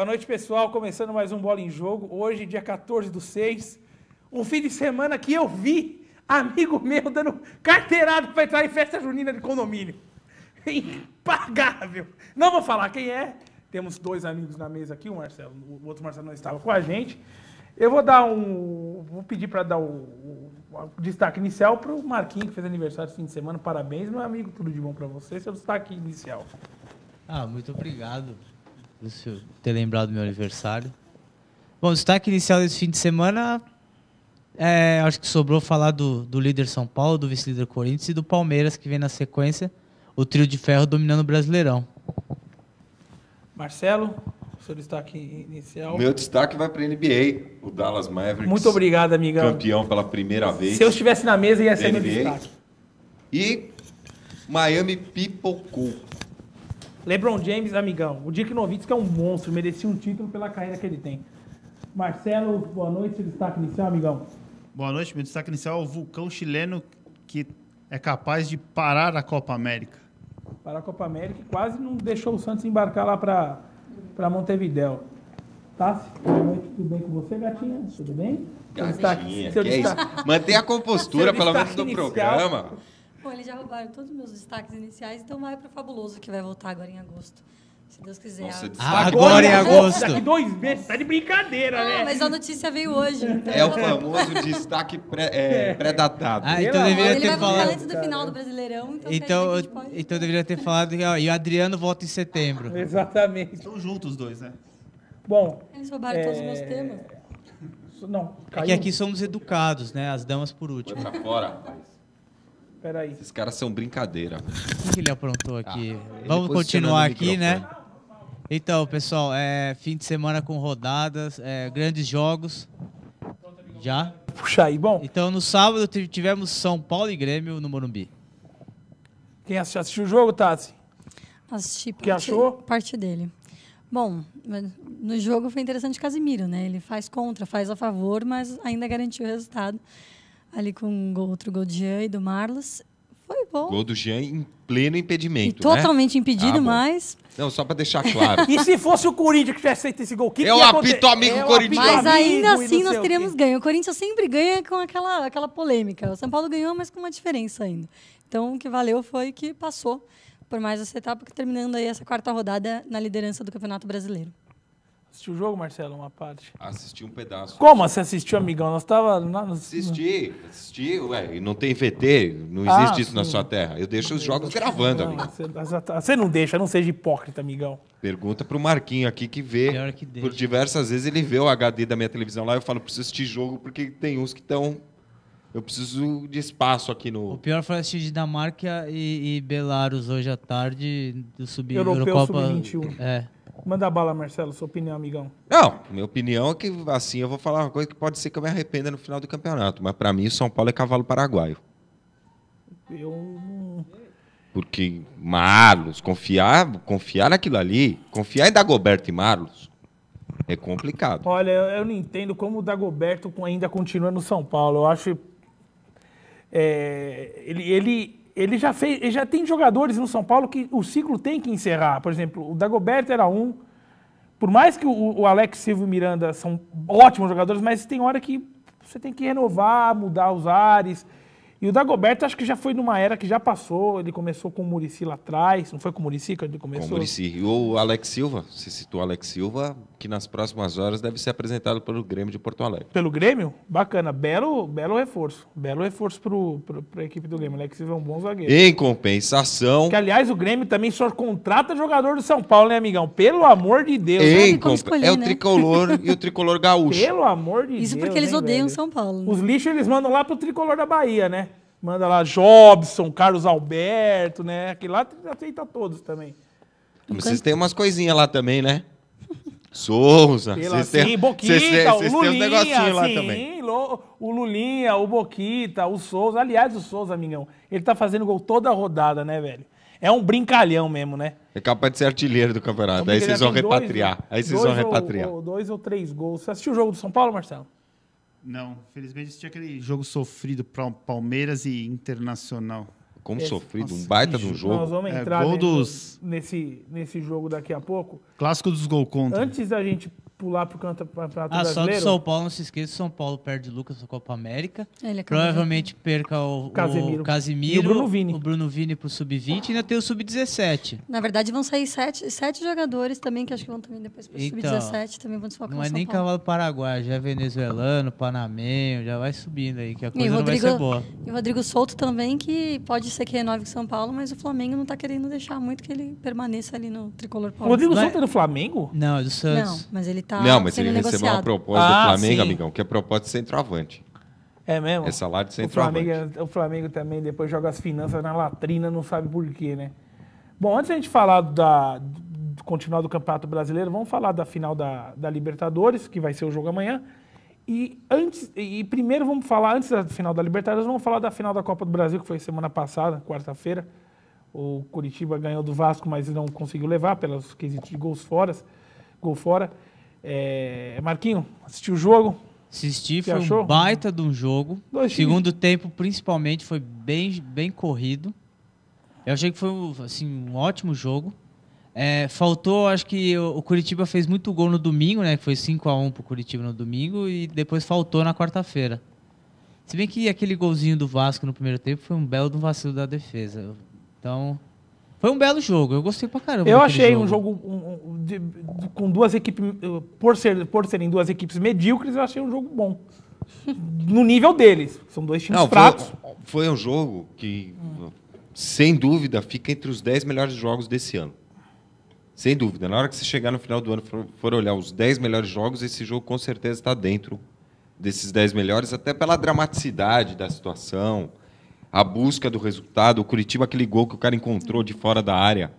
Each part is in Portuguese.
Boa noite, pessoal. Começando mais um Bola em Jogo. Hoje, dia 14 do 6. Um fim de semana que eu vi amigo meu dando carteirado para entrar em festa junina de condomínio. Impagável. Não vou falar quem é. Temos dois amigos na mesa aqui, o Marcelo, o outro Marcelo não estava com a gente. Eu vou dar um. Vou pedir para dar o, o, o, destaque inicial para o Marquinhos, que fez aniversário esse fim de semana. Parabéns, meu amigo. Tudo de bom para você. Seu destaque inicial. Ah, muito obrigado. Lúcio, ter lembrado do meu aniversário. Bom, o destaque inicial desse fim de semana, é, acho que sobrou falar do, do líder São Paulo, do vice-líder Corinthians e do Palmeiras, que vem na sequência, o trio de ferro dominando o Brasileirão. Marcelo, seu destaque inicial. Meu destaque vai para a NBA, o Dallas Mavericks. Muito obrigado, amigão. Campeão pela primeira vez. Se eu estivesse na mesa, ia ser NBA. meu destaque. E Miami pipocou. LeBron James, amigão. O Dirk Nowitzki é um monstro, merecia um título pela carreira que ele tem. Marcelo, boa noite, seu destaque inicial, amigão. Boa noite, meu destaque inicial é o vulcão chileno que é capaz de parar a Copa América. Parar a Copa América e quase não deixou o Santos embarcar lá para Montevidéu. Tassi, boa noite, tudo bem com você, gatinha? Tudo bem? Gatinha, seu destaque, seu é destaque... É Mantenha a compostura, pelo menos, do inicial, programa. Bom, eles já roubaram todos os meus destaques iniciais, então vai para o Fabuloso, que vai voltar agora em agosto. Se Deus quiser. Nossa, ah, agora, agora em agosto. Daqui dois meses. Tá de brincadeira, ah, né? Mas a notícia veio hoje. Então... É o tá famoso destaque pré, é, é. pré-datado. Ah, então deveria Ele ter falado. antes do final do Brasileirão. Então, então, pode... então deveria ter falado. e o Adriano volta em setembro. Exatamente. Estão juntos os dois, né? Bom. Eles roubaram é... todos os meus é, temas. Não. Caiu. É que aqui somos educados, né? As damas por último. Foi pra fora. Peraí. Esses caras são brincadeira. O que ele aprontou ah, aqui? Ah, Vamos continuar aqui, né? Então, pessoal, é fim de semana com rodadas, é, grandes jogos. Já? Puxa aí, bom. Então, no sábado tivemos São Paulo e Grêmio no Morumbi. Quem assistiu, assistiu o jogo, Tati? Assisti. Parte, que achou? Parte dele. Bom, no jogo foi interessante Casimiro, né? Ele faz contra, faz a favor, mas ainda garantiu o resultado ali com outro gol de Jean e do Marlos. Foi bom. Gol do Jean em pleno impedimento. E totalmente né? impedido, ah, mas. Não, só para deixar claro. e se fosse o Corinthians que tivesse feito esse gol? Que eu que apito amigo eu Mas ainda assim nós teríamos ganho. O Corinthians sempre ganha com aquela, aquela polêmica. O São Paulo ganhou, mas com uma diferença ainda. Então o que valeu foi que passou por mais essa etapa, terminando aí essa quarta rodada na liderança do Campeonato Brasileiro. Assistiu o jogo, Marcelo, uma parte? Assisti um pedaço. Como você assistiu, amigão? Nós tava na... Assisti, assisti, ué, e não tem VT, não ah, existe isso sim. na sua terra. Eu deixo os jogos gravando, não, amigo. Tá, você não deixa, não seja hipócrita, amigão. Pergunta pro Marquinho aqui que vê. Pior que deixa. Por diversas vezes ele vê o HD da minha televisão lá, eu falo, preciso assistir jogo, porque tem uns que estão eu preciso de espaço aqui no. O pior foi assistir Dinamarca e, e Belarus hoje à tarde do sub Europeu Sub 21. É. Manda bala, Marcelo, sua opinião, amigão. Não, minha opinião é que, assim, eu vou falar uma coisa que pode ser que eu me arrependa no final do campeonato, mas para mim o São Paulo é cavalo paraguaio. Eu Porque Marlos, confiar, confiar naquilo ali, confiar em Dagoberto e Marlos, é complicado. Olha, eu não entendo como o Dagoberto ainda continua no São Paulo. Eu acho... É, ele, ele ele já fez, ele já tem jogadores no São Paulo que o ciclo tem que encerrar. Por exemplo, o Dagoberto era um. Por mais que o, o Alex Silva e o Miranda são ótimos jogadores, mas tem hora que você tem que renovar, mudar os ares. E o Dagoberto acho que já foi numa era que já passou. Ele começou com o Murici lá atrás. Não foi com o Murici que ele começou? Com o Murici. E o Alex Silva, você citou o Alex Silva, que nas próximas horas deve ser apresentado pelo Grêmio de Porto Alegre. Pelo Grêmio? Bacana. Belo, belo reforço. Belo reforço para a equipe do Grêmio. Alex né? Silva é um bom zagueiro. Em compensação. Que, aliás, o Grêmio também só contrata jogador do São Paulo, né, amigão? Pelo amor de Deus. Em comp... escolher, é né? o tricolor e o tricolor gaúcho. Pelo amor de Isso Deus. Isso porque eles odeiam velho? São Paulo. Né? Os lixos eles mandam lá pro tricolor da Bahia, né? Manda lá Jobson, Carlos Alberto, né? Aquele lá aceita todos também. Vocês têm umas coisinhas lá também, né? Souza. Pela, sim, tem, Boquita, o Lulinha, tem um sim, lá também. o Lulinha, o Boquita, o Souza. Aliás, o Souza, amigão, ele tá fazendo gol toda a rodada, né, velho? É um brincalhão mesmo, né? É capaz de ser artilheiro do campeonato. Então, Aí vocês vão repatriar. Dois, Aí vocês vão repatriar. Ou, ou, dois ou três gols. Você assistiu o jogo do São Paulo, Marcelo? Não, felizmente assisti aquele jogo sofrido para Palmeiras e Internacional. Como Esse, sofrido, nossa, um baita de um jogo. Nós vamos é, entrar é, nesse, dos... nesse, nesse jogo daqui a pouco. Clássico dos gol contra. Antes da gente pular pro canto pra, pra ah, só do São Paulo, não se esqueça, São Paulo perde Lucas na Copa América. É Provavelmente perca o Casemiro. o Casemiro, e o Bruno Vini. O Bruno Vini pro Sub-20 e ainda tem o Sub-17. Na verdade, vão sair sete, sete jogadores também, que acho que vão também depois pro então, Sub-17, também vão desfocar Não é nem cavalo paraguai, já é venezuelano, panamenho, já vai subindo aí, que a coisa Rodrigo, não vai ser boa. E o Rodrigo Souto também, que pode ser que renove com São Paulo, mas o Flamengo não tá querendo deixar muito que ele permaneça ali no tricolor paulista. O Rodrigo Souto é do Flamengo? Não, é do Santos. Não, mas ele tá Não, mas ele negociado. recebeu uma proposta ah, do Flamengo, sim. amigão, que é proposta de centroavante. É mesmo? É salário de centroavante. O Flamengo, é- o Flamengo também depois joga as finanças na latrina, não sabe por quê, né? Bom, antes a gente falar da continuar do Campeonato Brasileiro, vamos falar da final da, da Libertadores, que vai ser o jogo amanhã. E antes e primeiro vamos falar antes da final da Libertadores, vamos falar da final da Copa do Brasil que foi semana passada, quarta-feira. O Curitiba ganhou do Vasco, mas não conseguiu levar pelos quesitos de gols fora. Gol fora. É, Marquinho, assistiu o jogo? Assisti, foi achou? um baita de um jogo. Dois Segundo times. tempo, principalmente, foi bem, bem corrido. Eu achei que foi assim, um ótimo jogo. É, faltou, acho que o Curitiba fez muito gol no domingo, né? Que foi 5 a 1 pro Curitiba no domingo e depois faltou na quarta-feira. Se bem que aquele golzinho do Vasco no primeiro tempo foi um belo vacilo da defesa. Então, foi um belo jogo, eu gostei pra caramba. Eu achei jogo. um jogo um, de, de, com duas equipes. Por, ser, por serem duas equipes medíocres, eu achei um jogo bom. no nível deles. São dois times Não, fracos. Foi, foi, um jogo que, sem dúvida, fica entre os 10 melhores jogos desse ano. Sem dúvida. Na hora que você chegar no final do ano for, for olhar os 10 melhores jogos, esse jogo com certeza está dentro desses 10 melhores, até pela dramaticidade da situação a busca do resultado. O Curitiba, aquele gol que o cara encontrou de fora da área.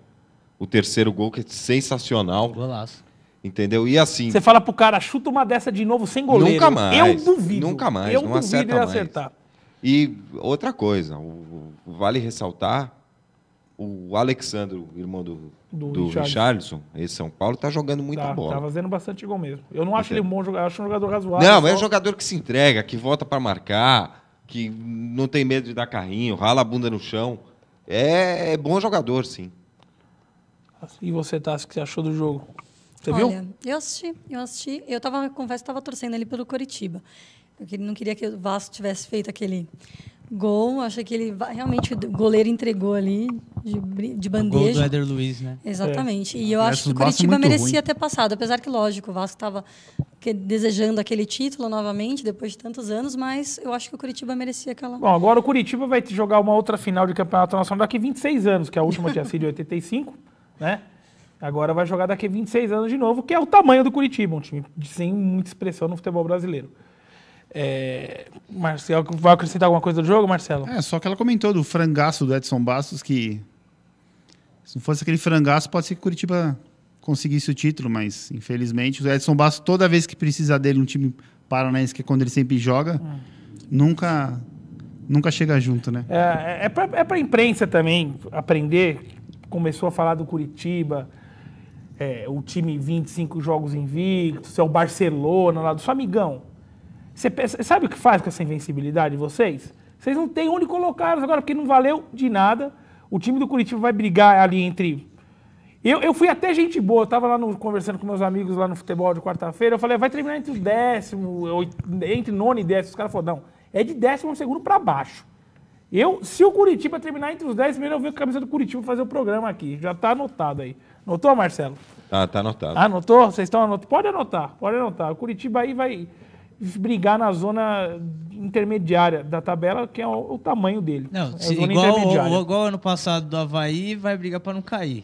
O terceiro gol, que é sensacional. Golaço. Entendeu? E assim. Você fala pro cara, chuta uma dessa de novo sem goleiro. Nunca mais. Eu duvido. Nunca mais. Eu não duvido acerta ele mais. acertar. E outra coisa, o, o, vale ressaltar: o Alexandre, irmão do, do, do Richarlison, esse São Paulo, tá jogando muita tá, bola. Tá fazendo bastante gol mesmo. Eu não acho ele um bom jogador, acho um jogador razoável. Não, é um jogador que se entrega, que volta para marcar que não tem medo de dar carrinho, rala a bunda no chão. É, é bom jogador, sim. E você, Tassi, o que você achou do jogo? Você Olha, viu? Eu assisti, eu assisti. Eu tava, confesso, estava torcendo ali pelo Coritiba. Eu não queria que o Vasco tivesse feito aquele gol. Achei que ele realmente o goleiro entregou ali de, de bandeja. O gol do Éder Luiz, né? É. Exatamente. É. E eu acho que o Curitiba merecia ruim. ter passado, apesar que lógico, o Vasco estava que, desejando aquele título novamente depois de tantos anos, mas eu acho que o Curitiba merecia aquela. Bom, agora o Curitiba vai jogar uma outra final de campeonato nacional daqui 26 anos, que é a última tinha sido em 85, né? Agora vai jogar daqui 26 anos de novo, que é o tamanho do Curitiba, um time sem muita expressão no futebol brasileiro. É, Marcelo, vai acrescentar alguma coisa do jogo, Marcelo? É, só que ela comentou do frangaço do Edson Bastos, que se não fosse aquele frangaço, pode ser que Curitiba conseguisse o título, mas infelizmente o Edson Basso, toda vez que precisa dele um time paranaense, que é quando ele sempre joga, é. nunca nunca chega junto, né? É, é para é a é imprensa também aprender. Começou a falar do Curitiba, é, o time 25 jogos invictos, é o Barcelona lá do seu amigão. Você sabe o que faz com essa invencibilidade de vocês? Vocês não têm onde colocá-los agora, porque não valeu de nada. O time do Curitiba vai brigar ali entre eu, eu fui até gente boa, eu tava lá no, conversando com meus amigos lá no futebol de quarta-feira, eu falei, ah, vai terminar entre o décimo, entre nono e décimo, os caras falaram, não, é de décimo segundo para baixo. Eu, se o Curitiba terminar entre os dez, primeiro, eu venho a camisa do Curitiba fazer o programa aqui. Já tá anotado aí. Notou, Marcelo? Tá, tá anotado. Anotou? Vocês estão anotando? Pode anotar, pode anotar. O Curitiba aí vai brigar na zona intermediária da tabela, que é o, o tamanho dele. Não, é se, igual, igual ano passado do Havaí, vai brigar para não cair.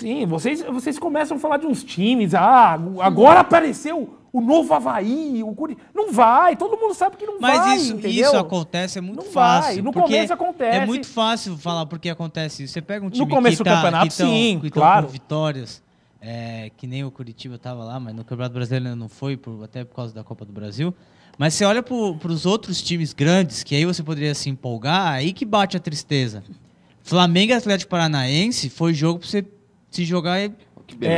Sim, vocês, vocês começam a falar de uns times. Ah, agora apareceu o novo Havaí, o Curitiba. Não vai, todo mundo sabe que não Mas vai. Mas isso, isso acontece, é muito não fácil. Vai. No começo acontece. É muito fácil falar porque acontece isso. Você pega um time no começo que do tá, campeonato, que tão, sim, que claro. com vitórias, é, que nem o Curitiba estava lá, mas no Campeonato Brasileiro não foi, por, até por causa da Copa do Brasil. Mas você olha para os outros times grandes, que aí você poderia se empolgar, aí que bate a tristeza. Flamengo e Atlético Paranaense foi jogo para você se jogar é,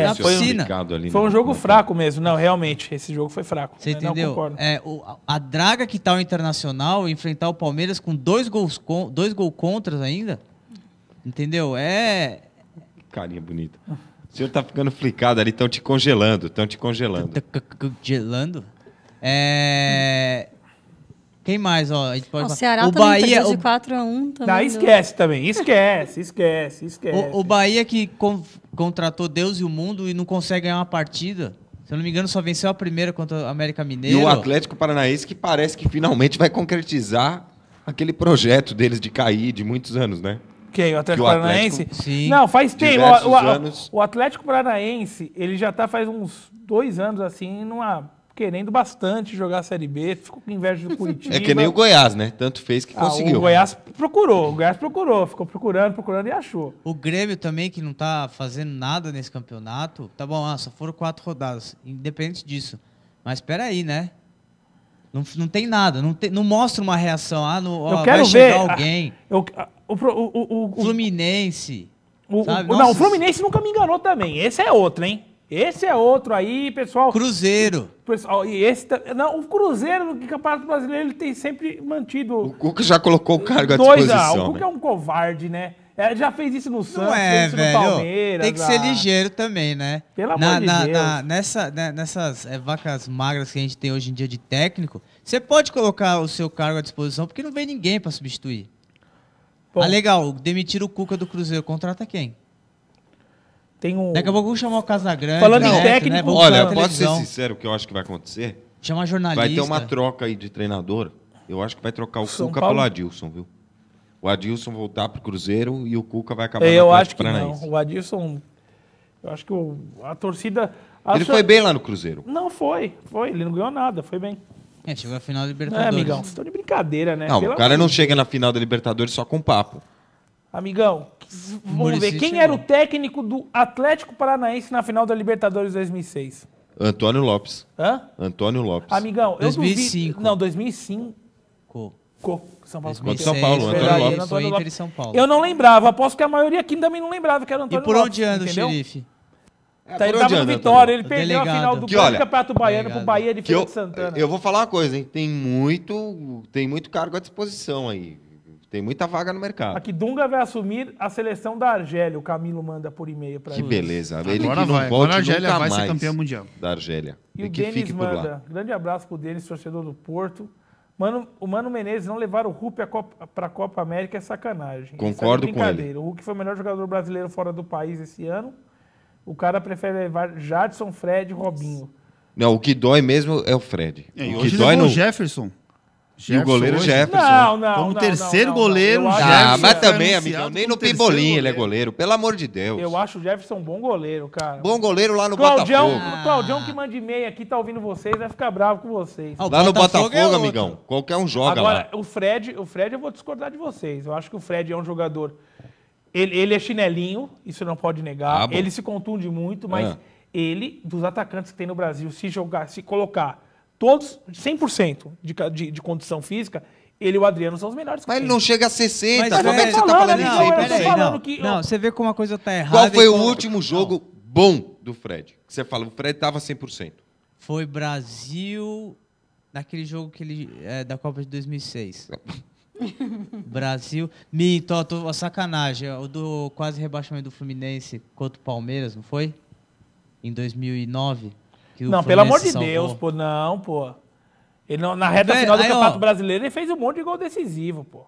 na piscina. É, foi um né? jogo fraco mesmo, não, realmente. Esse jogo foi fraco. Você entendeu? Não, é, o, a draga que tá o Internacional enfrentar o Palmeiras com dois gols, com, dois gol contras ainda. Entendeu? É. Carinha bonita. O senhor tá ficando flicado ali, estão te congelando, estão te congelando. congelando? É. Hum. Quem mais, ó? A gente pode o Ceará o Bahia, o... de 4 a 1 também. Não, né? esquece também. Esquece, esquece, esquece. O, o Bahia que con contratou Deus e o mundo e não consegue ganhar uma partida. Se eu não me engano, só venceu a primeira contra o América Mineiro. E o Atlético Paranaense que parece que finalmente vai concretizar aquele projeto deles de cair de muitos anos, né? Quem? O Atlético, o Atlético Paranaense? Sim. Não, faz tempo. O, o, o, Atlético Paranaense, ele já está faz uns dois anos assim numa querendo bastante jogar a Série B, ficou com inveja do Curitiba. É que nem o Goiás, né? Tanto fez que ah, conseguiu. O Goiás procurou, o Goiás procurou, ficou procurando, procurando e achou. O Grêmio também, que não tá fazendo nada nesse campeonato, tá bom, ah, só foram quatro rodadas, independente disso. Mas espera aí, né? Não, não tem nada, não, não mostra uma reação. Ah, não, ó, eu quero ver alguém. eu, o, o, o, o Fluminense. O, o não, o Fluminense nunca me enganou também. Esse é outro, hein? Esse é outro aí, pessoal. Cruzeiro. Pessoal, e esse não, o Cruzeiro no Campeonato Brasileiro ele tem sempre mantido. O Cuca já colocou o cargo à disposição. A, o Cuca é né? é um covarde, né? É, já fez isso no Santos, não é, isso velho, Palmeiras. Tem que ser ah. ligeiro também, né? Pelo na, amor de Deus. Na, nessa, né, nessas é, vacas magras que a gente tem hoje em dia de técnico, você pode colocar o seu cargo à disposição porque não vem ninguém para substituir. Bom. Ah, legal, demitir o Cuca do Cruzeiro, contrata quem? Tem um... Daqui a pouco vou chamar o Casagrande. Falando em né? técnico... Né? Olha, eu posso ser sincero, o que eu acho que vai acontecer? chama jornalista. Vai ter uma troca aí de treinador. Eu acho que vai trocar o São Cuca Paulo. pelo Adilson, viu? O Adilson voltar pro Cruzeiro e o Cuca vai acabar é, Eu acho que Paranaense. não. O Adilson... Eu acho que o, a torcida... A ele sua... foi bem lá no Cruzeiro. Não foi. Foi. Ele não ganhou nada. Foi bem. É, chegou a final da Libertadores. É, amigão. Vocês estão de brincadeira, né? Não, Pela o cara não chega na final da Libertadores só com papo. Amigão, Vamos ver. Quem era o técnico do Atlético Paranaense na final da Libertadores 2006? Antônio Lopes. Hã? Antônio Lopes. Amigão, 2005. eu 2005. Não, 2005. Co. Co. São Paulo. 2006, São Paulo, Antônio Lopes. Lopes. Inter e São Paulo. Eu não lembrava. Aposto que a maioria aqui também não lembrava que era Antônio Lopes. E por onde anda o xerife? É, tá, ele tava no Vitória, ele perdeu delegado. a final do que, olha, Campeonato Baiano pro Bahia de Feira de Santana. Eu vou falar uma coisa, hein? Tem muito, tem muito cargo à disposição aí. Tem muita vaga no mercado. Aqui Dunga vai assumir a seleção da Argélia. O Camilo manda por e-mail para ele Que beleza. Ele que não vai. Agora a Argélia vai ser campeão mundial. Da Argélia. E, e o Denis manda. Grande abraço para o Denis, torcedor do Porto. Mano, o Mano Menezes não levar o Hulk para a Copa, Copa América é sacanagem. É Concordo é com ele. O Hulk foi o melhor jogador brasileiro fora do país esse ano. O cara prefere levar Jadson, Fred e Robinho. Não, o que dói mesmo é o Fred. É, o que dói no Jefferson. Jefferson e o goleiro hoje? Jefferson. Não, né? não. Como não, terceiro não, não, goleiro, Jefferson. Ah, mas também, é amigo, nem no Pebolinha ele é goleiro, pelo amor de Deus. Eu acho o Jefferson um bom goleiro, cara. Bom goleiro lá no Claudião, Botafogo. Ah. Claudião que manda e-mail aqui, tá ouvindo vocês, vai ficar bravo com vocês. Ah, lá no Botafogo, é amigão, qualquer um joga Agora, lá. o Fred, o Fred eu vou discordar de vocês. Eu acho que o Fred é um jogador... Ele, ele é chinelinho, isso não pode negar. Ah, ele se contunde muito, mas ah. ele, dos atacantes que tem no Brasil, se jogar, se colocar todos 100% de, de, de condição física, ele e o Adriano são os melhores. Mas ele não chega a 60. Mas, como é, que você tá falando não, isso aí? Não, que, não, você vê como a coisa tá errada. Qual foi o como... último jogo bom do Fred? Que você fala, o Fred tava 100%. Foi Brasil naquele jogo que ele é, da Copa de 2006. Brasil. Minto, a tô, sacanagem. O do quase rebaixamento do Fluminense contra o Palmeiras, não foi? Em 2009 que o Não, Fluminense pelo amor de salvou. Deus, pô, não, pô. Ele na reta final do aí, ó. Campeonato Brasileiro, ele fez um monte de gol decisivo, pô.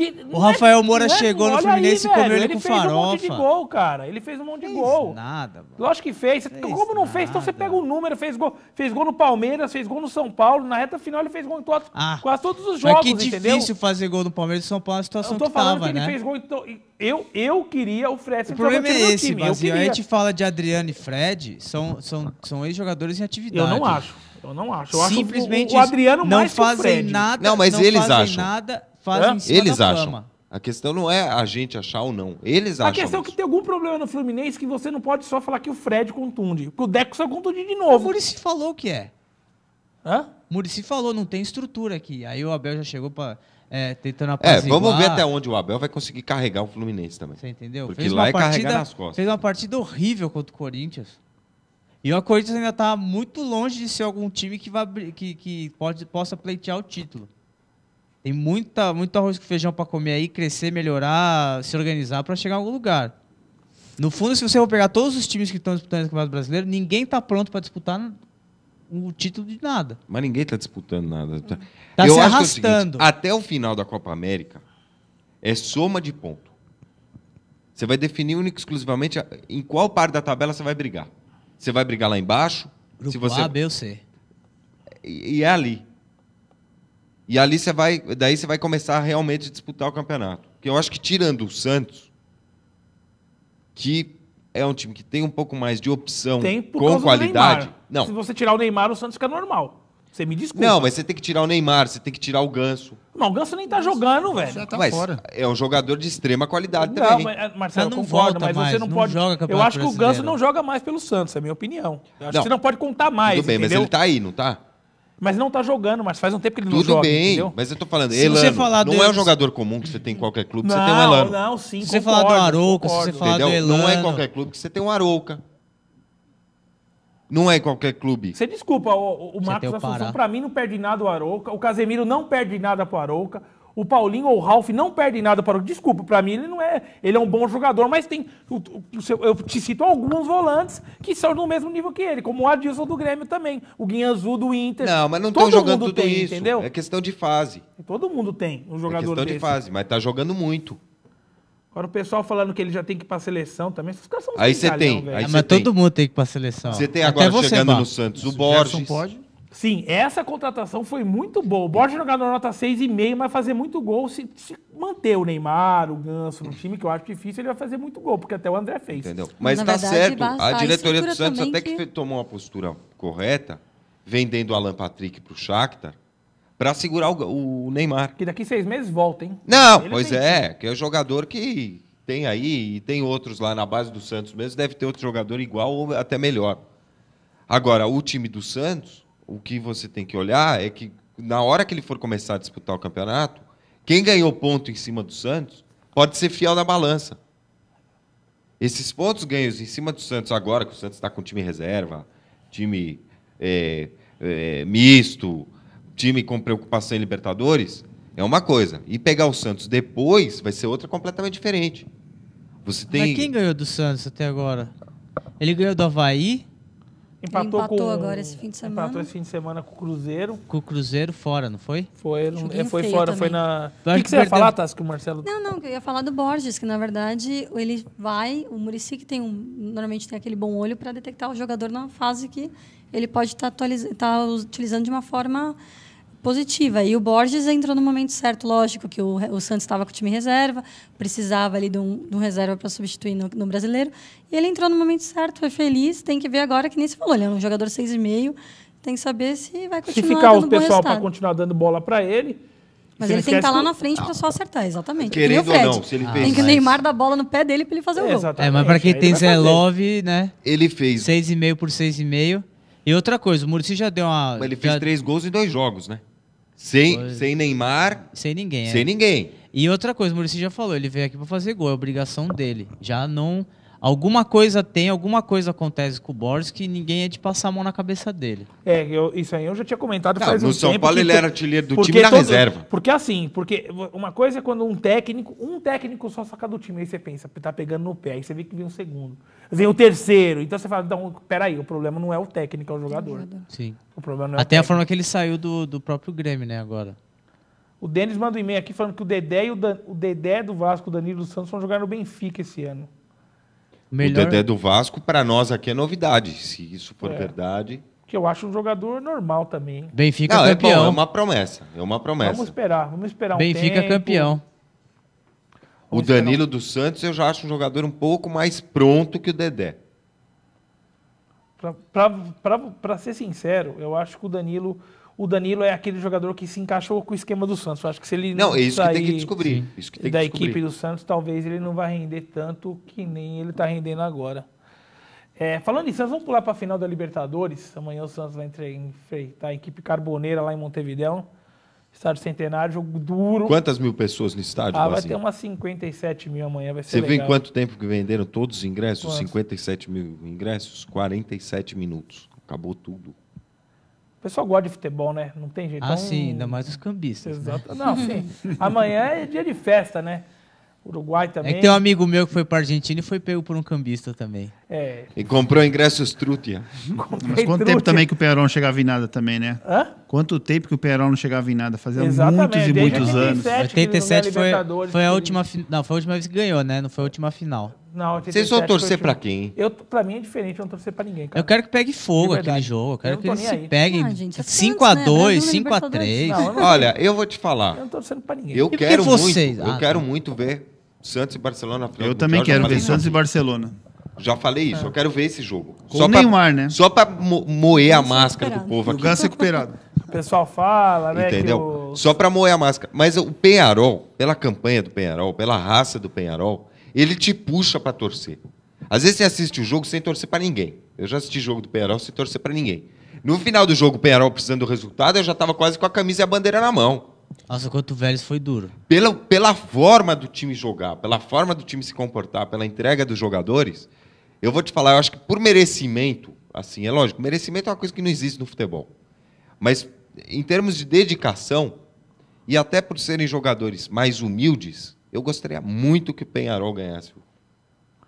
Que o Rafael é Moura é chegou é, no Fluminense aí, e comeu ele, ele com farofa. Ele fez um monte de gol, cara. Ele fez um monte de fez gol. nada, mano. Lógico que fez. fez Como não fez, então você pega o um número. Fez gol, fez gol no Palmeiras, fez gol no São Paulo. Na reta final ele fez gol em quase, ah, quase todos os jogos, mas que difícil fazer gol no Palmeiras e São Paulo na situação que tava, né? Eu tô falando que ele né? fez gol... Então, eu, eu queria o Fred... O problema é esse, Brasil. A gente fala de Adriano e Fred, são, são, são ex-jogadores em atividade. Eu não acho. Eu não acho. Eu Simplesmente acho o, o Adriano não mais fazem nada. Não, mas não eles acham. Nada, fazem em Eles acham. Fama. A questão não é a gente achar ou não. Eles acham. A questão é isso. é que tem algum problema no Fluminense que você não pode só falar que o Fred contunde. Porque o Deco só contunde de novo. O Murici falou que é. Hã? Murici falou, não tem estrutura aqui. Aí o Abel já chegou para é, tentando apaziguar. É, vamos ver até onde o Abel vai conseguir carregar o Fluminense também. Você entendeu? Porque fez lá é partida, carregar nas costas. Fez uma partida horrível contra o Corinthians. E o Corinthians ainda está muito longe de ser algum time que, vai, que, que pode, possa pleitear o título. Tem muita, muito arroz com feijão para comer aí, crescer, melhorar, se organizar para chegar a algum lugar. No fundo, se você for pegar todos os times que estão disputando o Campeonato Brasileiro, ninguém está pronto para disputar o título de nada. Mas ninguém está disputando nada. Está tá se arrastando. É o seguinte, até o final da Copa América, é soma de ponto. Você vai definir única exclusivamente em qual parte da tabela você vai brigar. Você vai brigar lá embaixo? Grupo se você... A, B ou C. E, e é ali. E ali você vai, daí você vai começar realmente a disputar o campeonato. Porque eu acho que tirando o Santos, que é um time que tem um pouco mais de opção com qualidade. Não. Se você tirar o Neymar, o Santos fica normal. Você me desculpa. Não, mas você tem que tirar o Neymar, você tem que tirar o Ganso. Não, o Ganso nem tá jogando, velho. Já tá mas fora. É um jogador de extrema qualidade não, também. Mas, Marcelo, não concordo, volta mas mais, você não, não pode. eu acho que o Ganso não joga mais pelo Santos, é a minha opinião. Eu acho não. que você não pode contar mais. Tudo bem, entendeu? mas ele tá aí, não tá? mas não tá jogando, mas faz um tempo que ele Tudo não joga. Tudo bem, entendeu? mas eu tô falando, se Elano, falar não é um jogador comum que você tem em qualquer clube, não, você tem um Elano. Não, sim, se você falar do Arouca, se você falar do Elano... Não é em qualquer clube que você tem um Arouca. Não é em qualquer clube. Você desculpa, o, o Marcos Assunção, para mim, não perde nada o Arouca. O Casemiro não perde nada pro Arouca o Paulinho ou o Ralf não perdem nada para o. Desculpa, para mim ele não é. Ele é um bom jogador, mas tem. Eu te cito alguns volantes que são no mesmo nível que ele, como o Adilson do Grêmio também, o Guinhanzu do Inter. Não, mas não estão jogando tudo tem, isso. Entendeu? É questão de fase. Todo mundo tem um é jogador. É questão desse. de fase, mas tá jogando muito. Agora o pessoal falando que ele já tem que ir pra seleção também. Esses caras são Aí você tem. Ah, aí é, mas tem. todo mundo tem que ir pra seleção. Você tem agora chegando no Santos o Borges. pode? Sim, essa contratação foi muito boa. O Borja jogar na nota 6,5, mas fazer muito gol. Se, se, manter o Neymar, o Ganso no time, que eu acho difícil, ele vai fazer muito gol, porque até o André fez. Entendeu? Mas está tá certo. A diretoria do Santos até que, que... tomou uma postura correta, vendendo o Alan Patrick para o Shakhtar, para segurar o, o, Neymar. Que daqui seis meses volta, hein? Não, ele pois é, que é jogador que tem aí, e tem outros lá na base do Santos mesmo, deve ter outro jogador igual ou até melhor. Agora, o time do Santos o que você tem que olhar é que na hora que ele for começar a disputar o campeonato, quem ganhou ponto em cima do Santos pode ser fiel na balança. Esses pontos ganhos em cima do Santos agora, que o Santos está com time reserva, time é, é, misto, time com preocupação em Libertadores, é uma coisa. E pegar o Santos depois vai ser outra completamente diferente. Você tem... Mas quem ganhou do Santos até agora? Ele ganhou do Havaí, Empatou, empatou com, agora esse fim de semana. Empatou esse fim de semana com o Cruzeiro. Com o Cruzeiro fora, não foi? Foi, não, é, foi fora, também. foi na. O que, que, você ia falar, Tássio, que o Marcelo. Não, não, eu ia falar do Borges, que na verdade ele vai. O Murici que tem um, normalmente tem aquele bom olho para detectar o jogador numa fase que ele pode estar tá tá utilizando de uma forma positiva. E o Borges entrou no momento certo, lógico, que o, o Santos estava com o time reserva, precisava ali de um, de um reserva para substituir no, no, brasileiro. E ele entrou no momento certo, foi feliz. Tem que ver agora que nem se falou, ele é um jogador 6,5. Tem que saber se vai continuar. Se ficar o pessoal para continuar dando bola para ele. Mas se ele, ele tem que estar tá lá na frente para só acertar, exatamente. Querendo ou não, se ele ah, fez. Tem que o Neymar dar bola no pé dele para ele fazer é, o gol. Exatamente. É, mas para quem tem Zé Love, né? Ele fez. 6,5 por 6,5. E outra coisa, o Murici já deu uma. Mas ele fez já... três gols em dois jogos, né? Sem, Foi... sem Neymar. Sem ninguém. Sem é. ninguém. E outra coisa, o Muricy já falou, ele veio aqui para fazer gol, é obrigação dele. Já não Alguma coisa tem, alguma coisa acontece com o Borges que ninguém é de passar a mão na cabeça dele. É, eu, isso aí eu já tinha comentado Não, faz um tempo. No São Paulo ele era artilheiro do time na todo, reserva. Porque assim, porque uma coisa é quando um técnico, um técnico só saca do time, aí você pensa, tá pegando no pé, aí você vê que vem um segundo vem o terceiro. Então você fala, não, peraí, o problema não é o técnico, é o jogador. Sim. O problema é Até a forma que ele saiu do, do próprio Grêmio, né, agora. O Denis manda um e-mail aqui falando que o Dedé e o, Dan, o Dedé do Vasco, o Danilo Santos, vão jogar no Benfica esse ano. Melhor... O Dedé do Vasco, para nós aqui, é novidade, se isso for é. verdade. Que eu acho um jogador normal também. Benfica Não, campeão. É, bom, é uma promessa, é uma promessa. Vamos esperar, vamos esperar um Benfica tempo. campeão. Vamos o Danilo do dos Santos eu já acho um jogador um pouco mais pronto que o Dedé. Para ser sincero, eu acho que o Danilo o Danilo é aquele jogador que se encaixou com o esquema do Santos. Eu acho que se ele não, não é isso que tem que descobrir. Isso que tem da descobrir. equipe do Santos, talvez ele não vá render tanto que nem ele está rendendo agora. É, falando em Santos, vamos pular para a final da Libertadores. Amanhã o Santos vai enfrentar a equipe carboneira lá em Montevideo. Estádio Centenário, jogo duro. Quantas mil pessoas no estádio? Ah, vai ter umas 57 mil amanhã, vai ser Você legal. viu em quanto tempo que venderam todos os ingressos? Quantos? 57 mil ingressos? 47 minutos. Acabou tudo. O pessoal gosta de futebol, né? Não tem jeito. Ah, então, sim, ainda mais os cambistas. Né? Exato. Né? Não, sim. Amanhã é dia de festa, né? Uruguai também. É que tem um amigo meu que foi para Argentina e foi pego por um cambista também. É. E comprou ingressos trútia. Mas quanto tempo também que o Peron chegava em nada também, né? Hã? Quanto tempo que o Peron não chegava em nada? Fazia Exatamente. muitos e muitos 87 anos. 87 foi, foi a última, não, foi a última vez que ganhou, né? Não foi a última final. Vocês vão torcer para quem? Eu, pra mim é diferente, eu não torcer pra ninguém. Cara. Eu quero que pegue fogo aqui aquele jogo. Eu quero eu que se peguem 5x2, ah, 5x3. É né? é Olha, eu vou te falar. Eu não tô torcendo pra ninguém. Eu e quero vocês? muito, ah, eu quero tá. muito ver Santos e Barcelona. Final eu também quero ver Santos e Barcelona. Já falei isso, é. eu quero ver esse jogo. Com só o pra, né? Só pra moer a tá máscara do povo aqui. O Ganso recuperado. O pessoal fala, né? Entendeu? Só pra moer a máscara. Mas o Penharol, pela campanha do Penharol, pela raça do Penharol, ele te puxa para torcer. Às vezes você assiste o jogo sem torcer para ninguém. Eu já assisti jogo do Penharol sem torcer para ninguém. No final do jogo, o Penharol precisando do resultado, eu já estava quase com a camisa e a bandeira na mão. Nossa, quanto o Vélez foi duro. Pela, pela forma do time jogar, pela forma do time se comportar, pela entrega dos jogadores, eu vou te falar, eu acho que por merecimento, assim, é lógico, merecimento é uma coisa que não existe no futebol. Mas em termos de dedicação, e até por serem jogadores mais humildes, eu gostaria muito que o Penharol ganhasse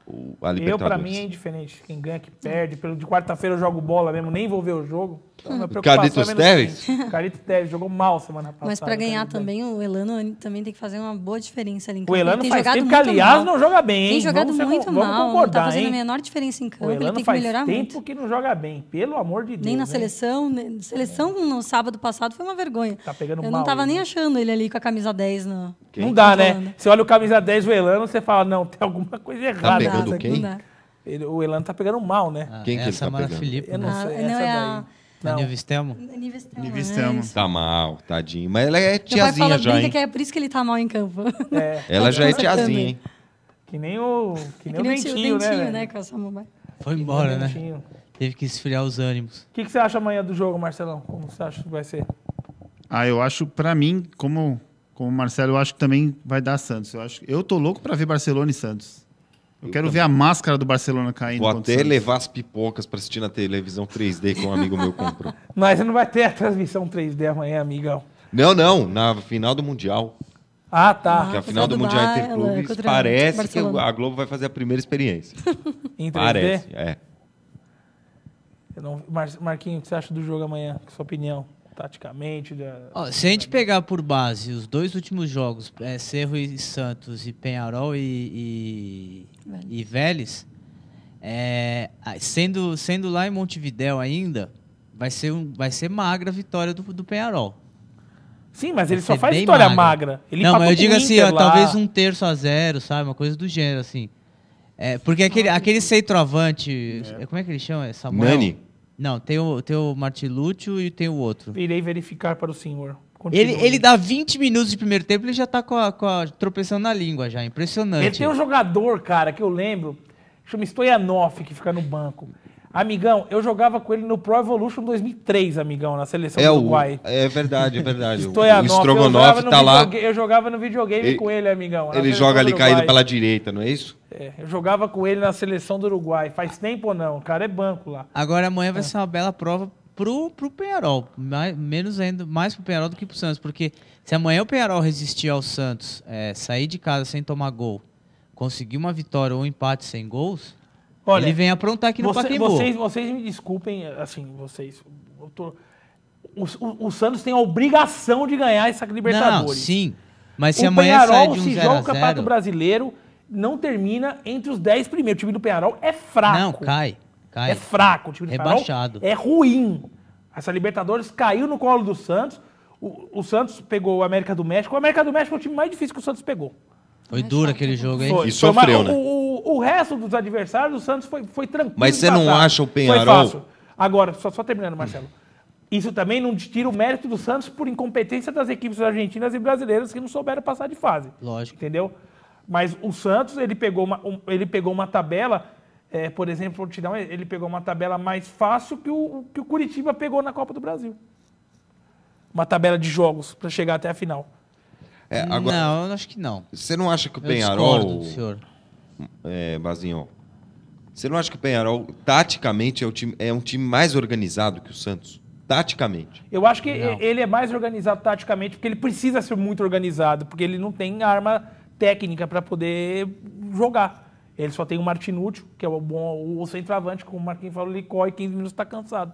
o, a Libertadores. Eu, para mim, é indiferente. Quem ganha, que perde. Pelo de quarta-feira eu jogo bola mesmo, nem vou ver o jogo. Então, minha Carlitos Teves? Teves jogou mal semana passada. Mas para ganhar né? também, o Elano também tem que fazer uma boa diferença ali em campo. O Elano tem faz jogado tempo que, aliás, mal. não joga bem. Tem jogado vamos muito ser, mal, não tá fazendo a menor diferença em campo. O Elano ele tem que melhorar muito. tempo que não joga bem, pelo amor de Deus. Nem na seleção. Né? Seleção é. no sábado passado foi uma vergonha. Tá pegando Eu mal, não tava nem achando ele ali com a camisa 10. No... Não dá, tá né? Você olha o camisa 10 o Elano, você fala, não, tem alguma coisa tá errada. Tá pegando quem? Ele, o Elano tá pegando mal, né? Ah, Quem é que tá pegando? Felipe, eu não, ah, sei. é a... Não. Nivistemo? Nivistemo. Nivistemo. Né? Tá mal, tadinho. Mas ela é tiazinha Meu pai fala já, hein? Que é por isso que ele tá mal em campo. É. Ela já é tiazinha, hein? Que nem o, que nem é que nem o dentinho, o dentinho, né? né com essa mamãe. Foi embora, né? Teve que esfriar os ânimos. O que, que você acha amanhã do jogo, Marcelão? Como você acha que vai ser? Ah, eu acho, para mim, como, como Marcelo, eu acho que também vai dar Santos. Eu, acho, eu tô louco para ver Barcelona e Santos. Eu, quero ver a máscara do Barcelona caindo. Vou até levar as pipocas para assistir na televisão 3D que um amigo meu comprou. Mas não vai ter a transmissão 3D amanhã, amigão. Não, não, na final do Mundial. Ah, tá. Porque ah, a final do Mundial Interclubes parece que a Globo vai fazer a primeira experiência. em 3D? Parece, é. Não... Marquinho, o que você acha do jogo amanhã? Sua opinião? taticamente. Da, Ó, se a gente pegar por base os dois últimos jogos, é, Cerro e Santos e Penharol e, e, e Vélez, é, sendo, sendo lá em Montevidéu ainda, vai ser, um, vai ser magra a vitória do, do Penharol. Sim, mas vai ele só faz vitória magra. magra. Ele não, mas eu digo assim, ó, talvez um terço a zero, sabe? Uma coisa do gênero, assim. É, porque aquele, aquele centroavante. É. Como é que ele chama? É Samuel? Nani. Não, tem o, tem o Martilúcio e tem o outro. Irei verificar para o senhor. Ele, ele dá 20 minutos de primeiro tempo ele já tá com a, com a tropeçando na língua já. Impressionante. Ele tem um jogador, cara, que eu lembro, chama Stoianov, que fica no banco. Amigão, eu jogava com ele no Pro Evolution 2003, amigão, na seleção é do Uruguai. O, é verdade, é verdade. o Strogonoff tá lá. Eu jogava no videogame ele, com ele, amigão. Ele joga ali caído pela direita, não é isso? É, eu jogava com ele na seleção do Uruguai. Faz tempo ou não? O cara é banco lá. Agora amanhã vai ah. ser uma bela prova pro, pro Penharol. Mais, menos ainda, mais pro Penharol do que pro Santos. Porque se amanhã o Penharol resistir ao Santos, é, sair de casa sem tomar gol, conseguir uma vitória ou um empate sem gols Olha, ele vem aprontar aqui no você, Pacaembu. Vocês, vocês me desculpem, assim, vocês. Tô, o, o, o, Santos tem a obrigação de ganhar essa Libertadores. Não, sim. Mas se o amanhã Penharol sai de um se joga o Campeonato Brasileiro, não termina entre os 10 primeiros. O time do Penharol é fraco. Não, cai. cai. É fraco. O time do Rebaixado. Penharol é ruim. Essa Libertadores caiu no colo do Santos. O, o, Santos pegou o América do México. O América do México é o time mais difícil que o Santos pegou. Foi duro aquele jogo, hein? Foi. E sofreu, né? O, o resto dos adversários, o Santos foi, foi tranquilo. Mas você não acha o Penharol. Agora, só, só terminando, Marcelo. Isso também não tira o mérito do Santos por incompetência das equipes argentinas e brasileiras que não souberam passar de fase. Lógico. Entendeu? Mas o Santos, ele pegou uma, um, ele pegou uma tabela, é, por exemplo, ele pegou uma tabela mais fácil que o, que o Curitiba pegou na Copa do Brasil. Uma tabela de jogos para chegar até a final. É, agora, não, eu acho que não. Você não acha que o Penharol. discordo, senhor é, Bazinho, você não acha que o Penharol, taticamente, é, o time, é um time mais organizado que o Santos? Taticamente. Eu acho que não. ele é mais organizado taticamente porque ele precisa ser muito organizado, porque ele não tem arma técnica para poder jogar. Ele só tem o Martinútil, que é o bom, o centroavante, como o Marquinhos falou, ele corre 15 minutos está cansado.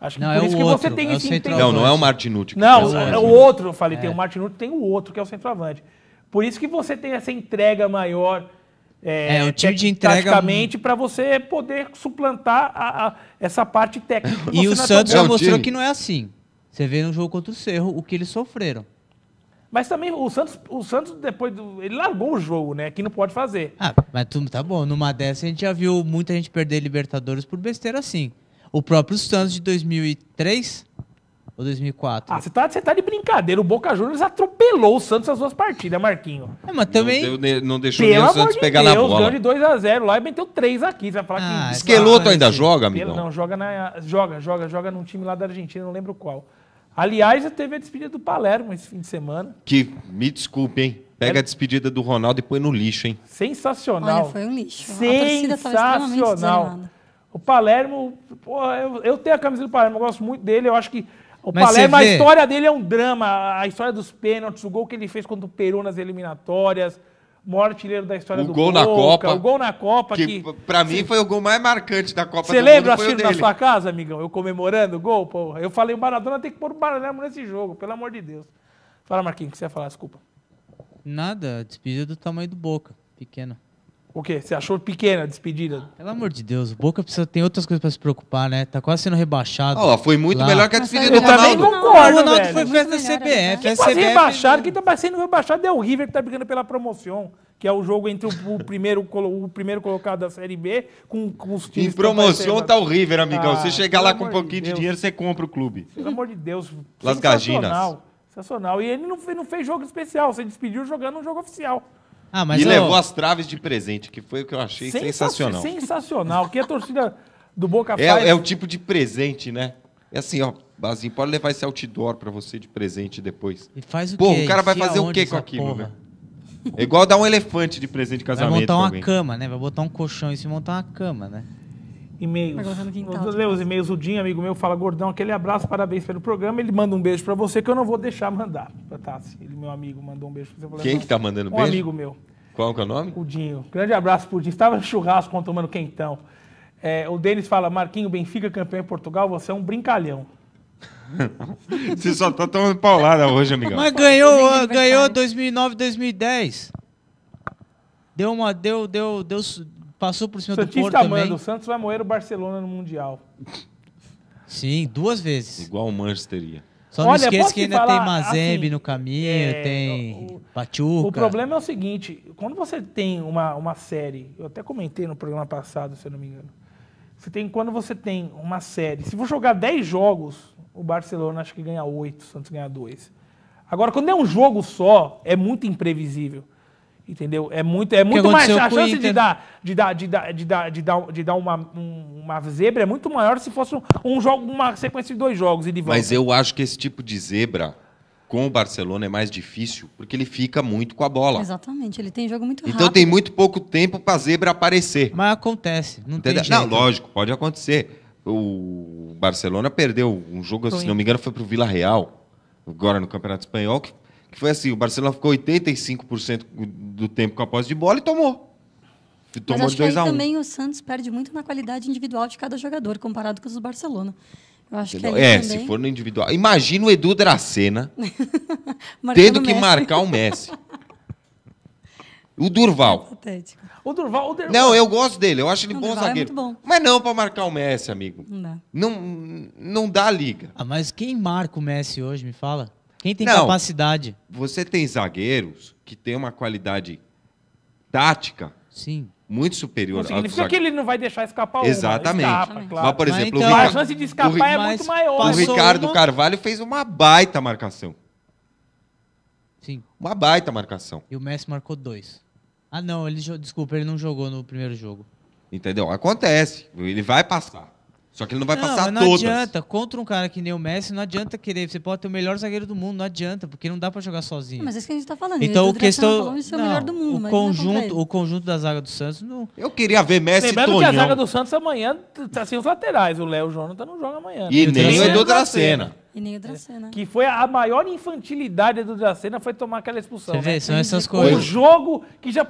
Acho que não, por é isso que outro, é é você tem é esse Não, não é o Martinucci. Não, é o, é o outro, eu falei, é. tem o Martinucci, tem o outro, que é o centroavante. Por isso que você tem essa entrega maior é, é time de entrega para você poder suplantar a, a, essa parte técnica. E o é Santos já é mostrou que não é assim. Você vê no jogo contra o Cerro o que eles sofreram. Mas também o Santos, o Santos depois do, ele largou o jogo, né? Que não pode fazer. Ah, mas tudo tá bom. Numa dessa a gente já viu muita gente perder Libertadores por besteira assim. O próprio Santos de 2003 ou 2004? Ah, você tá, você tá de brincadeira. O Boca Juniors atropelou o Santos nas duas partidas, Marquinho. É, mas também. Não, deu, não deixou nem o Santos pegar Deus, na bola. Ganhou de 2x0 lá e meteu 3 aqui. Você vai falar ah, que. Esqueloto ainda joga, amigo? Não, joga, na, joga, joga, joga num time lá da Argentina, não lembro qual. Aliás, já teve a despedida do Palermo esse fim de semana. Que, me desculpe, hein? Pega a despedida do Ronaldo e põe no lixo, hein? Sensacional. Olha, foi um lixo. Sensacional. O Palermo, pô, eu, eu, tenho a camisa do Palermo, eu gosto muito dele, eu acho que o mas Palermo, a história dele é um drama. A história dos pênaltis, o gol que ele fez contra o Peru nas eliminatórias, o maior artilheiro da história o do gol Boca, na Copa. O gol na Copa. Que, que pra mim foi o gol mais marcante da Copa do Você lembra assistindo na sua casa, amigão? Eu comemorando o gol, porra. Eu falei, o Maradona tem que pôr o Palermo nesse jogo, pelo amor de Deus. Fala, Marquinhos, o que você ia falar? Desculpa. Nada, despedida do tamanho do Boca, pequeno. O quê? Você achou pequena a despedida? Pelo amor de Deus, o Boca precisa ter outras coisas pra se preocupar, né? Tá quase sendo rebaixado. Ó, foi muito lá. melhor que a despedida do Eu também Ronaldo. concordo, O Ronaldo velho. foi festa da CBF. Quem quase tá é rebaixado, quem tá sendo rebaixado é o River que tá brigando pela promoção, que é o jogo entre o, o primeiro, o primeiro colocado da Série B com, com os times... Em promoção tá o River, amigão. Ah, você chegar lá com um de pouquinho de dinheiro, você compra o clube. Pelo amor de Deus, Las Gaginas. Sensacional. E ele não, não fez jogo especial, Você despediu jogando um jogo oficial. Ah, mas e eu... levou as traves de presente, que foi o que eu achei sensacional. sensacional. Sensacional. que a torcida do Boca é, faz... é, o tipo de presente, né? É assim, ó, Bazinho, pode levar esse outdoor para você de presente depois. E faz o Pô, quê? o cara vai fazer o quê com aquilo, porra? Né? É igual dar um elefante de presente de casamento. Vai montar uma cama, né? Vai botar um colchão e se montar uma cama, né? E-mails. Tá leu tipo os e-mails, o Dinho, amigo meu, fala, gordão, aquele abraço, parabéns pelo programa. Ele manda um beijo para você que eu não vou deixar mandar pra Tassi. Ele, meu amigo, mandou um beijo pra você. Falei, Quem que tá mandando um beijo? Um amigo meu. Qual que é o nome? O Dinho. Grande abraço pro Dinho. Estava no churrasco tomando quentão. É, o Denis fala, Marquinho, Benfica campeão em Portugal, você é um brincalhão. você só tá tomando paulada hoje, amigão. Mas ganhou, ganhou 2009, 2010. Deu uma, deu, deu, deu, deu Passou por cima Santista é do Porto também. O Santos vai moer o Barcelona no Mundial. Sim, duas vezes. Igual o Manchester ia. Só Olha, não esqueça que ainda falar, tem Mazembe assim, no caminho, é, tem Pachuca. O problema é o seguinte, quando você tem uma, uma série, eu até comentei no programa passado, se eu não me engano, você tem, quando você tem uma série, se for jogar 10 jogos, o Barcelona acho que ganha 8, o Santos ganha 2. Agora, quando é um jogo só, é muito imprevisível. Entendeu? É muito, é muito mais. A chance Inter... de dar, de dar, de dar, de dar, de dar, de dar uma, uma zebra é muito maior se fosse um, um jogo, uma sequência de dois jogos. Ele Mas eu acho que esse tipo de zebra com o Barcelona é mais difícil porque ele fica muito com a bola. Exatamente, ele tem jogo muito então rápido. Então tem muito pouco tempo para zebra aparecer. Mas acontece, não Entendeu? tem jeito. Não, lógico, pode acontecer. O Barcelona perdeu um jogo, foi. se não me engano, foi para o Vila Real agora no Campeonato Espanhol, que que foi assim, o Barcelona ficou 85% do tempo com a posse de bola e tomou. E tomou Mas acho de 2 a 1. também o Santos perde muito na qualidade individual de cada jogador, comparado com os do Barcelona. Eu acho que é, também... se for no individual. Imagina o Edu Dracena tendo que marcar o Messi. O Durval. É o Durval, o Durval. Não, eu gosto dele, eu acho ele bom Durval é zagueiro. É bom. Mas não para marcar o Messi, amigo. Não dá. Não, não dá liga. Ah, mas quem marca o Messi hoje, me fala? Quem tem Não, capacidade? Você tem zagueiros que tem uma qualidade tática. Sim. Muito superior. Não significa zague... que ele não vai deixar escapar Exatamente. Uma, escapa, claro. Mas, por então exemplo, mas, então, a chance de escapar é muito maior. O Ricardo uma... Carvalho fez uma baita marcação. Sim. Uma baita marcação. E o Messi marcou dois. Ah, não, ele desculpa, ele não jogou no primeiro jogo. Entendeu? Acontece. Ele vai passar. Só que ele não vai não, passar não todas. Não adianta. Contra um cara que nem o Messi, não adianta querer. Você pode ter o melhor zagueiro do mundo, não adianta, porque não dá para jogar sozinho. mas é isso que a gente está falando. Então, o tá questão. é o do mundo. O conjunto, o conjunto da zaga do Santos não. Eu queria ver Messi Lembrando e Lembrando que a zaga do Santos amanhã tá sem os laterais. O Léo Jonathan não joga amanhã. Né? E, e nem o Edu Dracena. E nem o Dracena. Que foi a maior infantilidade do Dracena foi tomar aquela expulsão. Você vê, né? são essas coisas. O jogo que já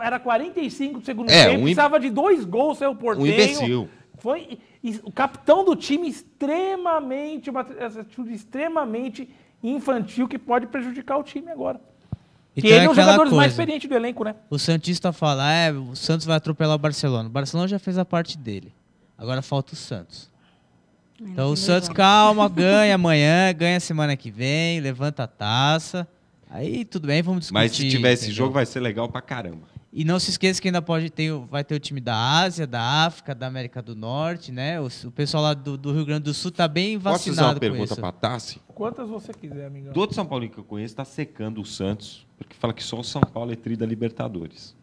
era 45 segundos é, tempo, um... precisava de dois gols, saiu o porteiro. Um imbecil. Foi o capitão do time extremamente, uma atitude extremamente infantil que pode prejudicar o time agora. Então e é ele é um jogador mais experiente do elenco, né? O Santista fala, é, o Santos vai atropelar o Barcelona. O Barcelona já fez a parte dele. Agora falta o Santos. então o Santos, calma, ganha amanhã, ganha semana que vem, levanta a taça. Aí tudo bem, vamos discutir. Mas se tiver entendeu? esse jogo, vai ser legal pra caramba. E não se esqueça que ainda pode ter, vai ter o time da Ásia, da África, da América do Norte, né? O, o pessoal lá do, do, Rio Grande do Sul está bem vacinado Posso fazer uma pergunta para Tassi? Quantas você quiser, amigão. Todo São Paulo que eu conheço está secando o Santos, porque fala que só o São Paulo é tri da Libertadores.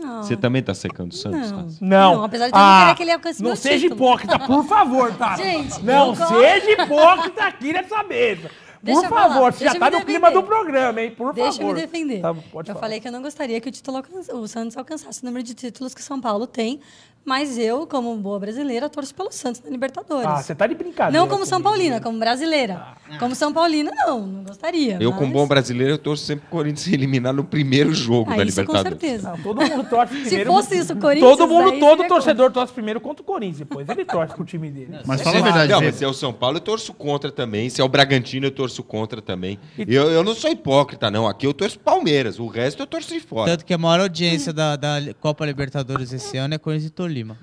Não. Você também está secando o Santos, não. Tassi? Não. não apesar de ah, que ele alcance Não seja título. hipócrita, por favor, Tassi. Gente, não, não seja hipócrita aqui nessa mesa. Deixa Por favor, você já tá no clima do programa, hein? Por Deixa favor. Deixa eu me defender. Tá, eu falar. falei que eu não gostaria que o, título, o Santos alcançasse o número de títulos que São Paulo tem, mas eu, como boa brasileira, torço pelo Santos na Libertadores. Ah, você tá de brincadeira. Não como São Paulina, né? como brasileira. Ah. Como São Paulina, não, não gostaria. Eu, mas... como bom brasileiro, eu torço sempre pro Corinthians eliminar no primeiro jogo ah, da isso, Libertadores. Com certeza. Não, todo mundo torce primeiro. Se fosse isso, Corinthians. Todo mundo, todo torcedor torce primeiro contra o Corinthians, depois ele torce com o time dele. Mas é fala a verdade. Não, mas se é o São Paulo, eu torço contra também. Se é o Bragantino, eu torço contra também. Eu, eu não sou hipócrita, não. Aqui eu torço Palmeiras, o resto eu torço de fora. Tanto que a maior audiência da, da Copa Libertadores esse ano é Corinthians e Tolima. Lima.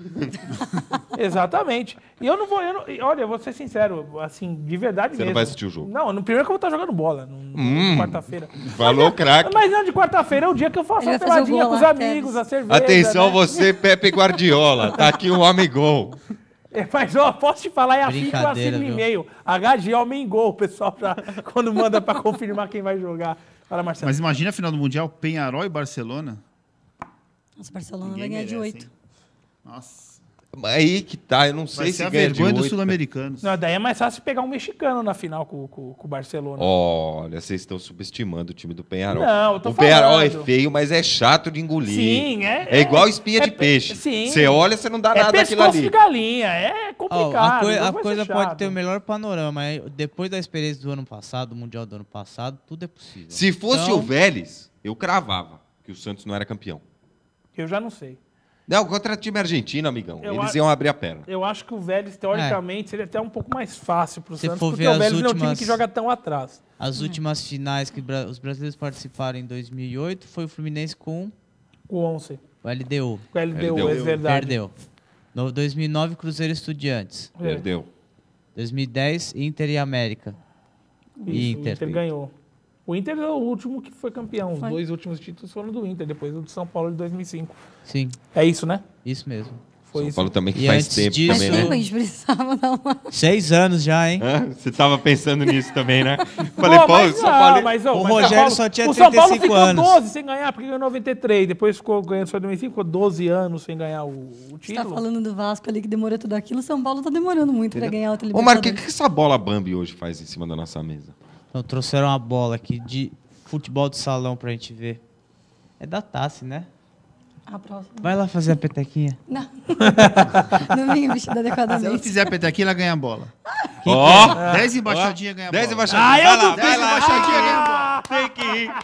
Exatamente. E eu não vou. Eu não, olha, vou ser sincero, assim, de verdade Você mesmo. não vai assistir o jogo? Não, no primeiro é que eu vou estar jogando bola, no, hum, quarta-feira. Falou mas, craque. Mas não, de quarta-feira é o dia que eu faço Ele a peladinha com os amigos, a cerveja. Atenção, né? você, Pepe Guardiola. Tá aqui um homem gol. É, mas, ó, posso te falar, é assim que eu assino o e-mail. HG Homem Gol, pessoal, pra, quando manda pra confirmar quem vai jogar. Fala, Marcelo. Mas imagina a final do Mundial, Penharol e Barcelona. Nossa, Barcelona Ninguém vai ganhar merece, de oito. Nossa. Aí que tá, eu não sei Vai se ser a ganha vergonha dos sul-americanos. Não, daí é mais fácil pegar um mexicano na final com, com, com o Barcelona. Olha, vocês estão subestimando o time do Penharol. Não, eu tô o falando. Penharol é feio, mas é chato de engolir. Sim, é. É, igual é espinha é, de peixe. Sim. Você olha, você não dá é nada aquilo ali. É de galinha, é complicado. Oh, a, coi a é coisa pode ter o melhor panorama. É, depois da experiência do ano passado, do Mundial do ano passado, tudo é possível. Se fosse então... o Vélez, eu cravava que o Santos não era campeão. Eu já não sei. Não, contra time argentino, amigão. Eu Eles iam abrir a perna. Eu acho que o Vélez, teoricamente, seria até um pouco mais fácil para o Santos, porque o Vélez últimas... não é um time que joga tão atrás. As hum. últimas finais que os brasileiros participaram em 2008 foi o Fluminense com... O 11. O LDU. O LDU, LDU. é verdade. Perdeu. No 2009, Cruzeiro Estudiantes. Perdeu. 2010, é. Inter e América. Isso, Inter. Inter ganhou. O Inter é o último que foi campeão. Os foi. dois últimos títulos foram do Inter, depois do São Paulo de 2005. Sim. É isso, né? Isso mesmo. Foi São isso. Paulo também que e faz tempo disso, também, né? precisava dar uma... Seis anos já, hein? Ah, você estava pensando nisso também, né? Falei, Pô, mas, Paulo... Não, ah, mas, o Rogério só tinha 35 anos. O São Paulo ficou 12 sem ganhar, porque ganhou 93. Depois ficou ganhando só 2005, ficou 12 anos sem ganhar o, o título. Você tá falando do Vasco ali que demorou tudo aquilo. São Paulo está demorando muito para ganhar o Libertadores. Ô, Marco, o que, que essa bola Bambi hoje faz em cima da nossa mesa? Então trouxeram uma bola aqui de futebol de salão pra gente ver. É da Tassi, né? A próxima. Vai lá fazer a petequinha. Não. não vim vestida adequadamente. Se ela fizer a petequinha, ela ganha a bola. Ó! Oh. 10 embaixadinhas ganha a bola. 10 embaixadinhas. Ah, eu 10 embaixadinhas ganha a bola. Tem que ir.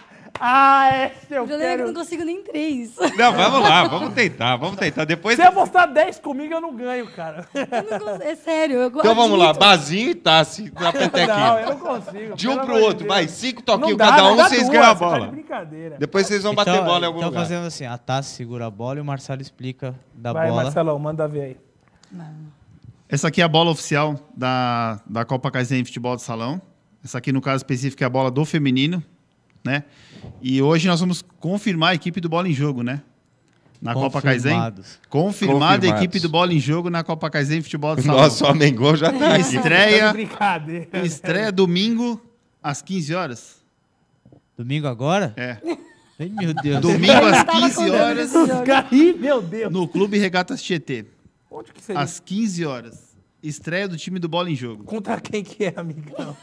Ah, esse é, eu Problema quero. que eu não consigo nem três. Não, vamos lá, vamos tentar, vamos tentar. Depois. Se eu mostrar dez comigo, eu não ganho, cara. Eu não cons- é sério. Eu Então vamos lá, Bazinho e Tassi na Não, eu petequinha. não consigo. De um pro outro, vai. Cinco toquinhos cada um, vocês ganham a tá bola. tá brincadeira. Depois vocês vão bater então, bola em algum então lugar. assim, a Tassi segura a bola e o Marcelo explica da Vai, bola. Marcelão, manda ver aí. Essa aqui é a bola oficial da, da Copa Caesense de Futebol de Salão. Essa aqui, no caso específico, é a bola do feminino, né? E hoje nós vamos confirmar a equipe do Bola em Jogo, né? Na Copa Kaizen. Confirmada a equipe do Bola em Jogo na Copa Kaizen Futebol de Salão. Nossa, o Amengol já tá aqui. Estreia, tá estreia domingo às 15 horas. Domingo agora? É. Ai, meu Deus. Domingo às 15 horas. meu Deus. No Clube Regatas Tietê. Onde que seria? Às 15 horas. Estreia do time do Bola em Jogo. Contra quem que é, amigão?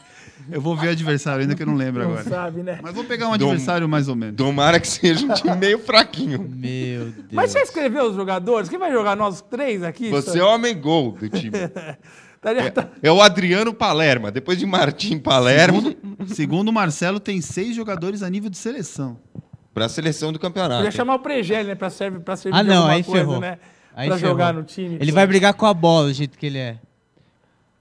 Eu vou ver o adversário, ainda que eu não lembro não agora. sabe, né? Mas vou pegar um Dom- adversário mais ou menos. Tomara que seja um time meio fraquinho. Meu Deus. Mas você escreveu os jogadores? Quem vai jogar nós três aqui? Você é o homem gol do time. Estaria- tá é, tá. é o Adriano Palerma. Depois de Martim Palermo, Segundo o Marcelo, tem seis jogadores a nível de seleção. pra seleção do Podia campeonato. chamar o Pregel, né? Pra servir, pra servir Ah, não, alguma aí coisa, ferrou. né? Aí pra ferrou. jogar no time. Ele vai brigar com a bola do jeito que ele é.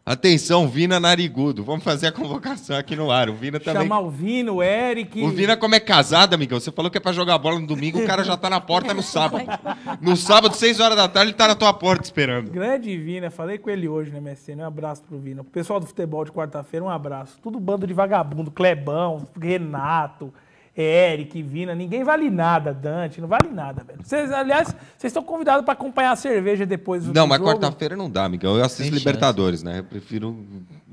Atenção, Vina Narigudo. Vamos fazer a convocação aqui no ar. O Vina também. Chamar o Vina, o Eric. O Vina, como é casado, amigão, você falou que é pra jogar bola no domingo, o cara já tá na porta no sábado. No sábado, 6 horas da tarde, ele tá na tua porta esperando. Grande Vina, falei com ele hoje né, MSN. Um abraço pro Vina. O pessoal do futebol de quarta-feira, um abraço. Tudo bando de vagabundo, Clebão, Renato. Eric, Vina, ninguém vale nada, Dante, não vale nada, velho. Cês, aliás, vocês estão convidados para acompanhar a cerveja depois do Não, mas quarta-feira não dá, amigão. Eu assisto Tem Libertadores, chance. né? Eu prefiro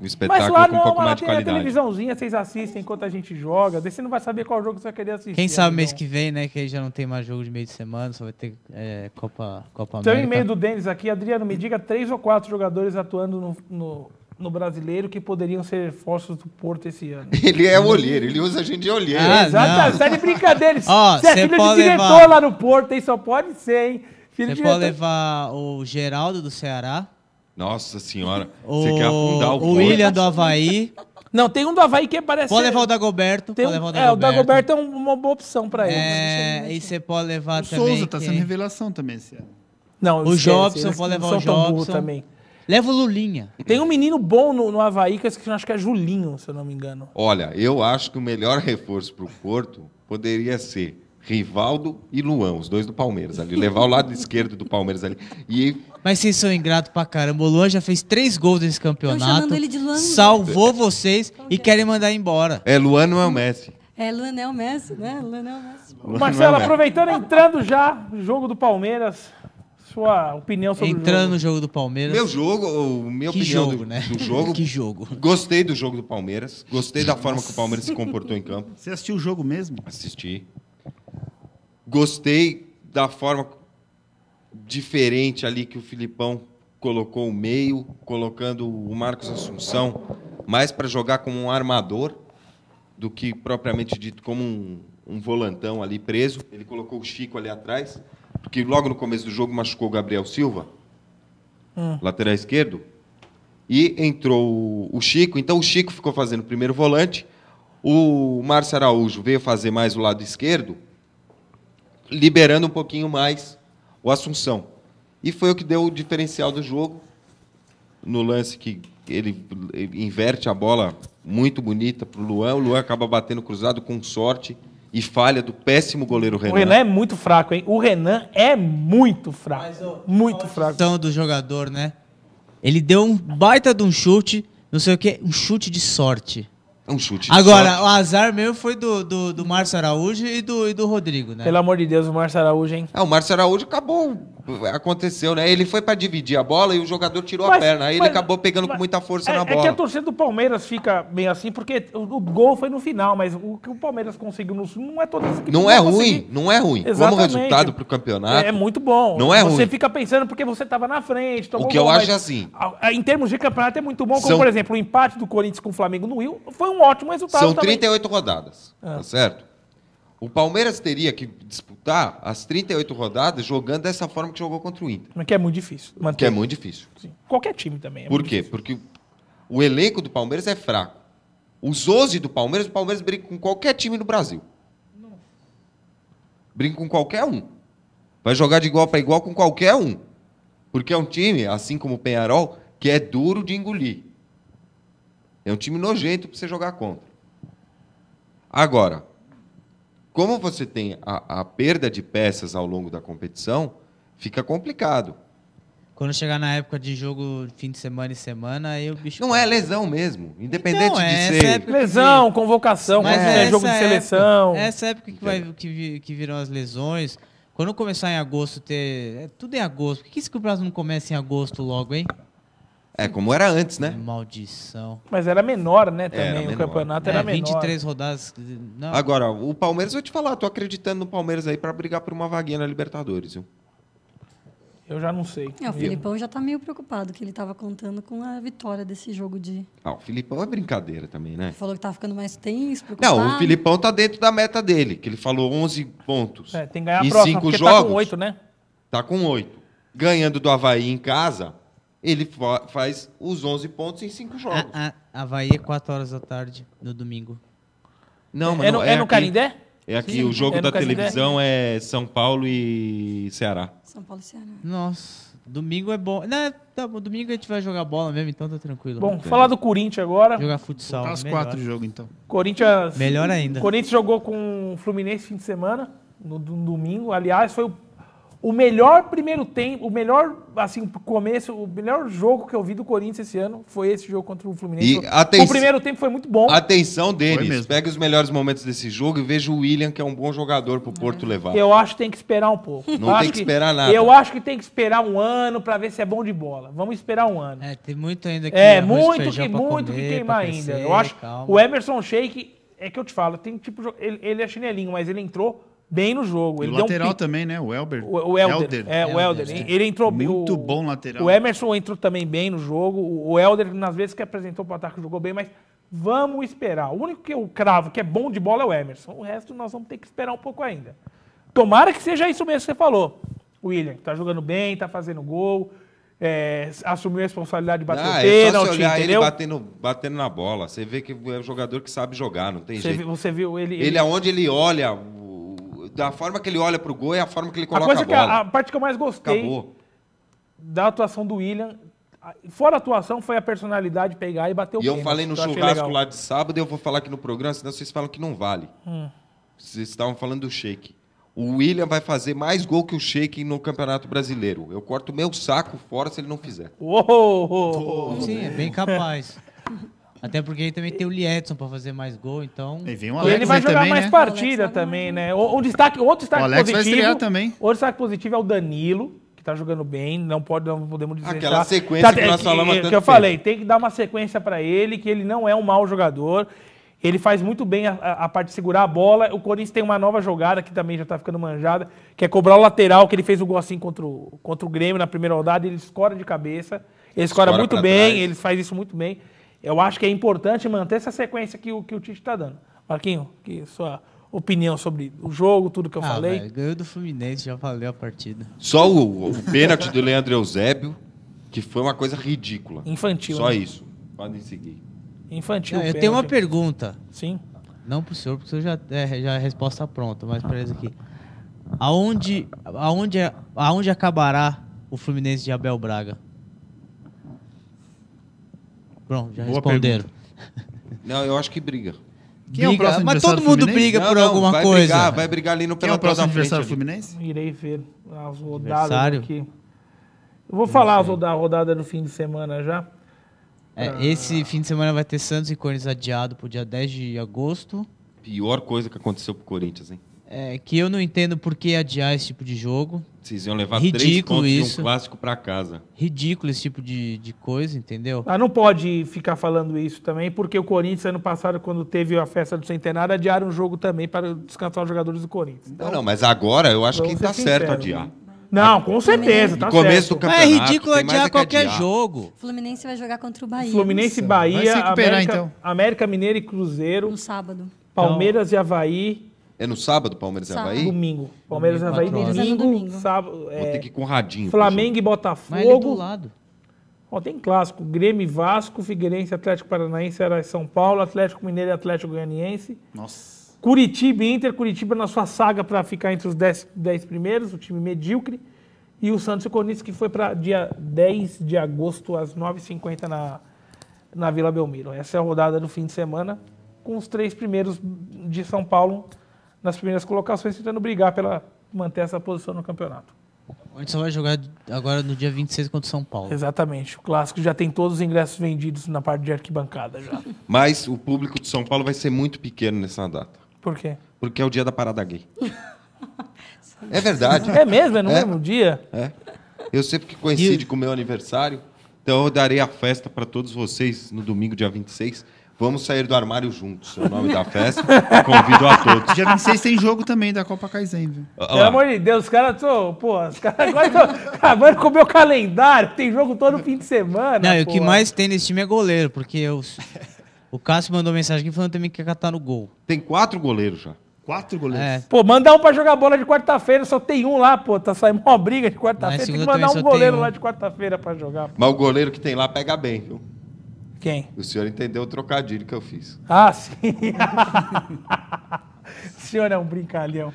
um espetáculo lá, com um pouco mais de qualidade. televisãozinha, vocês assistem enquanto a gente joga. Daí você não vai saber qual jogo você vai querer assistir. Quem sabe amigão. mês que vem, né? Que aí já não tem mais jogo de meio de semana, só vai ter é, Copa, Copa América. Tem um e-mail do Denis aqui. Adriano, me diga três ou quatro jogadores atuando no, no no brasileiro que poderiam ser forças do Porto esse ano. Ele é olheiro, ele usa a gente de olheiro. Ah, Exatamente, tá, tá de brincadeira. você é filho de diretor levar... lá no Porto, hein? Só pode ser, hein? Você pode levar o Geraldo do Ceará. Nossa senhora, o... você quer afundar o O William do Havaí. Não, tem um do Havaí que parece. Pode levar o Dagoberto. o Dagoberto. É, o Dagoberto é uma boa opção pra ele. É, e você pode levar o também. O Souza tá sendo revelação também esse ano. Não, o Jobson, pode levar o Jobson. também. Leva o Lulinha. Tem um menino bom no, no Havaí que eu acho que é Julinho, se eu não me engano. Olha, eu acho que o melhor reforço para o Porto poderia ser Rivaldo e Luan, os dois do Palmeiras ali. Levar o lado esquerdo do Palmeiras ali. E... Mas vocês são ingratos pra caramba. O Luan já fez três gols nesse campeonato. Ele de Luan. Salvou vocês e é? querem mandar embora. É, Luan não é o Messi. É, Luan é o Messi, né? Luan é o Messi. Luan Marcelo, é o Messi. aproveitando, entrando já, jogo do Palmeiras sua opinião sobre Entrando o jogo. no jogo do Palmeiras. Meu jogo, o minha que opinião jogo, do, né? do jogo. que jogo. Gostei do jogo do Palmeiras. Gostei da forma que o Palmeiras se comportou em campo. Você assistiu o jogo mesmo? Assisti. Gostei da forma diferente ali que o Filipão colocou o meio, colocando o Marcos Assunção mais para jogar como um armador do que propriamente dito como um, um volantão ali preso. Ele colocou o Chico ali atrás que logo no começo do jogo machucou o Gabriel Silva, hum. lateral esquerdo, e entrou o Chico. Então o Chico ficou fazendo o primeiro volante, o Márcio Araújo veio fazer mais o lado esquerdo, liberando um pouquinho mais o Assunção. E foi o que deu o diferencial do jogo no lance que ele, ele inverte a bola muito bonita para o Luan. O Luan acaba batendo cruzado com sorte e falha do péssimo goleiro Renan. O Renan é muito fraco, hein? O Renan é muito fraco. Mas, ó, muito fraco. A do jogador, né? Ele deu um baita de um chute, não sei o quê, um chute de sorte. É um chute. Agora, sorte. o azar meu foi do, do, do Márcio Araújo e do, e do Rodrigo, né? Pelo amor de Deus, o Márcio Araújo, hein? Ah, o Márcio Araújo acabou aconteceu, né? Ele foi para dividir a bola e o jogador tirou mas, a perna. Aí mas, ele acabou pegando com muita força é, na é bola. É que a torcida do Palmeiras fica meio assim, porque o, o gol foi no final, mas o que o Palmeiras conseguiu no não é todo esse Não é conseguir. ruim, não é ruim. Exatamente. Como resultado o campeonato. É, é muito bom. Não é você ruim. Você fica pensando porque você estava na frente. o que gol, eu acho é assim. A, a, em termos de campeonato é muito bom, como São... por exemplo, o empate do Corinthians com o Flamengo no Rio foi um ótimo resultado. São 38 rodadas, ah. tá certo? O Palmeiras teria que disputar as 38 rodadas jogando dessa forma que jogou contra o Inter. Mas que é muito difícil. Manter. Que é muito difícil. Sim. Qualquer time também. É Por quê? Difícil. Porque o elenco do Palmeiras é fraco. Os 11 do Palmeiras, o Palmeiras briga com qualquer time no Brasil. Não. com qualquer um. Vai jogar de igual para igual com qualquer um. Porque é um time, assim como o Penharol, que é duro de engolir. É um time nojento para você jogar contra. Agora, como você tem a, a perda de peças ao longo da competição, fica complicado. Quando chegar na época de jogo fim de semana e semana, aí o bicho. Não é lesão mesmo. Independente então, de é, ser. Lesão, que... convocação, Mas é, jogo de época, seleção. Essa época que, vai, que, que virão as lesões. Quando começar em agosto, ter. É tudo em agosto. Por que o Brasil não começa em agosto logo, hein? É, como era antes, né? Maldição. Mas era menor, né, também. Era o menor. campeonato era 23 é, menor. 23 rodadas. Não. Agora, o Palmeiras, vou te falar, tô acreditando no Palmeiras aí para brigar por uma vaguinha na Libertadores, viu? Eu já não sei. É, o Filipão já tá meio preocupado, que ele tava contando com a vitória desse jogo de. Ah, o Filipão é brincadeira também, né? Ele falou que tá ficando mais tenso, preocupado. Não, o Filipão tá dentro da meta dele, que ele falou 11 pontos. É, tem que ganhar a e próxima, cinco jogos, tá com 8, né? Tá com 8. Ganhando do Havaí em casa, ele fa faz os 11 pontos em 5 ah, jogos. A, ah, a, Havaí é 4 horas da tarde, no domingo. Não, é mas é, no, é, é no aqui, Carindé? É aqui, Sim, o jogo é da televisão é São Paulo e Ceará. São Paulo e Ceará. Nossa, domingo é bom. Não, tá, domingo a gente vai jogar bola mesmo, então tá tranquilo. Bom, é. falar do Corinthians agora. Jogar futsal. Tá quatro jogos, então. Corinthians. Melhor ainda. Corinthians jogou com o Fluminense fim de semana, no, no domingo. Aliás, foi o o melhor primeiro tempo, o melhor, assim, começo, o melhor jogo que eu vi do Corinthians esse ano foi esse jogo contra o Fluminense. E o primeiro tempo foi muito bom. Atenção, Denis. Pega os melhores momentos desse jogo e veja o William, que é um bom jogador pro Porto é. levar. Eu acho que tem que esperar um pouco. Não tem que, que esperar nada. Eu acho que tem que esperar um ano para ver se é bom de bola. Vamos esperar um ano. É, tem muito ainda que É, muito que, muito comer, que queimar ainda. Eu acho calma. o Emerson Sheik, é que eu te falo, tem tipo. Ele, ele é chinelinho, mas ele entrou bem no jogo. E ele o lateral um também, né? O Elber. O, o Elder, Elder. É, o Elder. Ele entrou Muito o, bom lateral. O Emerson entrou também bem no jogo. O Elder, nas vezes que apresentou para o ataque, jogou bem, mas vamos esperar. O único que eu cravo que é bom de bola é o Emerson. O resto nós vamos ter que esperar um pouco ainda. Tomara que seja isso mesmo que você falou. William, tá jogando bem, tá fazendo gol. É, assumiu a responsabilidade de bater não, ah, o é pênalti, é entendeu? Ele batendo, batendo na bola. Você vê que é um jogador que sabe jogar, não tem você jeito. Viu, você viu ele, ele... Ele aonde ele olha, da forma que ele olha pro gol é a forma que ele coloca a, coisa a bola. Que a, a parte que eu mais gostei Acabou. da atuação do William, fora a atuação, foi a personalidade pegar e bater o E eu falei no churrasco lá de sábado, eu vou falar aqui no programa, senão vocês falam que não vale. Hum. Vocês estavam falando do shake. O William vai fazer mais gol que o Sheik no Campeonato Brasileiro. Eu corto meu saco fora se ele não fizer. Sim, é bem capaz. Até porque também tem o Liedson para fazer mais gol, então. E vem o Alex ele vai jogar também, mais né? partida é também, né? O, o destaque, outro destaque o Alex positivo. Vai também. Outro destaque positivo é o Danilo, que tá jogando bem, não pode não podemos dizer Aquela sequência tá, que nós falamos que, que eu tempo. falei, tem que dar uma sequência para ele, que ele não é um mau jogador. Ele faz muito bem a, a, parte de segurar a bola. O Corinthians tem uma nova jogada que também já tá ficando manjada, que é cobrar o lateral, que ele fez o gol assim contra o, contra o Grêmio na primeira rodada, ele escora de cabeça. Ele escora, escora muito bem, trás. ele faz isso muito bem eu acho que é importante manter essa sequência que o, que o Tite está dando. Marquinho, que sua opinião sobre o jogo, tudo que eu ah, falei. Véio, ganhou do Fluminense, já valeu a partida. Só o, o pênalti do Leandro Eusébio, que foi uma coisa ridícula. Infantil. Só né? isso. Podem seguir. Infantil. Não, eu tenho uma pergunta. Sim. Não para o senhor, porque o senhor já, é, já é a resposta pronta, mas para isso aqui. Aonde, aonde, é, aonde acabará o Fluminense de Abel Braga? Pronto, já Boa responderam. Pergunta. Não, eu acho que briga. Quem briga? é o próximo Mas todo mundo briga não, por não, alguma vai coisa. Brigar, vai brigar ali no Quem é o próximo adversário do Fluminense? Irei ver as rodadas aqui. Eu vou falar as rodadas, a rodada do fim de semana já. É, ah. Esse fim de semana vai ter Santos e Corinthians adiado para o dia 10 de agosto. Pior coisa que aconteceu para o Corinthians, hein? É, que eu não entendo por que adiar esse tipo de jogo. Vocês iam levar Ridículo três pontos isso. de um clássico para casa. Ridículo esse tipo de, de coisa, entendeu? Ah, não pode ficar falando isso também, porque o Corinthians, ano passado, quando teve a festa do centenário, adiaram um jogo também para descansar os jogadores do Corinthians. Então, não, não, mas agora eu acho que está certo adiar. Não, com tá certeza, tá começo certo. Do campeonato, é ridículo adiar é qualquer adiar. jogo. Fluminense vai jogar contra o Bahia. Fluminense, Bahia, América, então. América Mineiro e Cruzeiro. No sábado. Palmeiras então... e Havaí. É no sábado, Palmeiras e Havaí? Domingo. Palmeiras e Havaí, domingo, Sábado, é, Vou ter que ir com o radinho. Flamengo e Botafogo. Mas ele é do lado. Ó, tem clássico. Grêmio e Vasco, Figueirense, Atlético Paranaense, São Paulo, Atlético Mineiro e Atlético Goianiense. Nossa. Curitiba e Inter. Curitiba na sua saga para ficar entre os 10 primeiros, o time medíocre. E o Santos e o Corinthians, que foi para dia 10 de agosto, às 9h50 na, na Vila Belmiro. Essa é a rodada do fim de semana, com os três primeiros de São Paulo nas primeiras colocações, tentando brigar pela manter essa posição no campeonato. O Antes vai jogar agora no dia 26 contra o São Paulo. Exatamente. O clássico já tem todos os ingressos vendidos na parte de arquibancada já. Mas o público de São Paulo vai ser muito pequeno nessa data. Por quê? Porque é o dia da parada gay. é verdade. É mesmo? É no é. mesmo dia? É. Eu sei porque coincide e... com o meu aniversário. Então eu darei a festa para todos vocês no domingo, dia 26. Vamos sair do armário juntos, é o nome da festa. Convido a todos. Dia 26 tem jogo também da Copa Kaizen, viu? Pelo amor de Deus, os caras são. Pô, os caras agora estão acabando com o meu calendário. Tem jogo todo fim de semana. Não, e o que mais tem nesse time é goleiro, porque os, o Cássio mandou mensagem aqui falando também que quer catar no gol. Tem quatro goleiros já. Quatro goleiros? É. Pô, mandar um pra jogar bola de quarta-feira, só tem um lá, pô. Tá saindo uma briga de quarta-feira. Tem que mandar um goleiro um. lá de quarta-feira pra jogar. Pô. Mas o goleiro que tem lá pega bem, viu? Quem? O senhor entendeu o trocadilho que eu fiz. Ah, sim. o senhor é um brincalhão.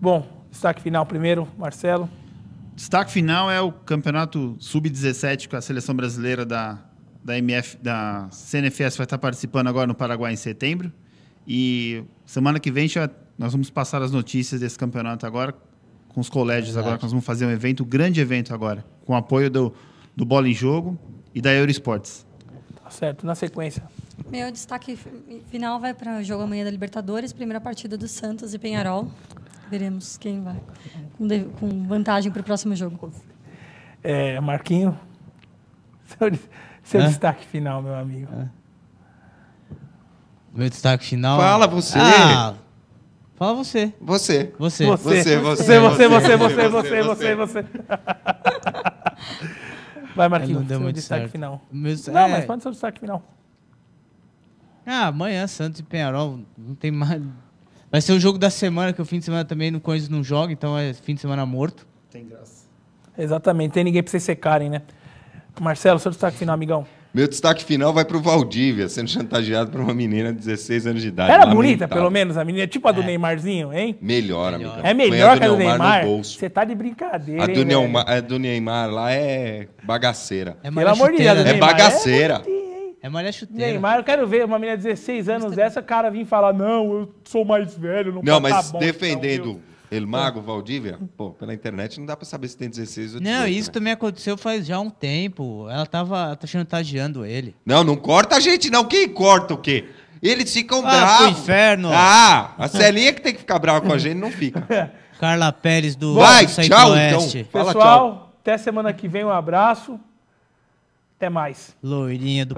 Bom, destaque final primeiro, Marcelo. Destaque final é o campeonato sub-17 que a seleção brasileira da, da, MF, da CNFS vai estar participando agora no Paraguai em setembro. E semana que vem já, nós vamos passar as notícias desse campeonato agora com os colégios agora. Nós vamos fazer um evento, um grande evento agora, com apoio do, do Bola em Jogo e da Eurosports. Certo, na sequência. Meu destaque final vai para o jogo amanhã da Libertadores, primeira partida do Santos e Penharol. Veremos quem vai com, vantagem para o próximo jogo. É, Marquinho, seu, seu destaque final, meu amigo. Meu destaque final. Fala você. Ah, fala você. Você. Você. Você, você, você, você, você, você, você, você. você, você, você Vai, Marquinhos, não deu muito destaque certo. final. Não, é... mas pode ser o destaque final. Ah, amanhã, Santos e Penharol. Não tem mais. Vai ser o jogo da semana, que o fim de semana também no Coins não joga, então é fim de semana morto. Tem graça. Exatamente, tem ninguém pra vocês secarem, né? Marcelo, seu destaque final, amigão. Meu destaque final vai para o Valdívia, sendo chantageado por uma menina de 16 anos de idade. Era é lamentável. bonita, pelo menos, a menina, é tipo a do é. Neymarzinho, hein? Melhor, amigo. amiga. É melhor que a do Neymar. Você tá de brincadeira. A do, hein, Neymar, a é, do Neymar lá é bagaceira. É pelo amor de Deus, né? é bagaceira. É Maria Chuteira. Neymar, eu quero ver uma menina de 16 anos dessa, cara vir falar, não, eu sou mais velho, não Não, mas tá bom, então, defendendo ele Mago, Valdívia. Pô, pela internet não dá para saber se tem 16 ou 18. Não, isso né? também aconteceu faz já um tempo. Ela tava tá chantageando tá ele. Não, não corta a gente, não. Quem corta o quê? Eles ficam ah, bravos. Pro inferno. Ah, a Celinha que tem que ficar brava com a gente não fica. Carla Pérez do Vai, do tchau, então. Fala, Pessoal, tchau. até semana que vem. Um abraço. Até mais. Loirinha do.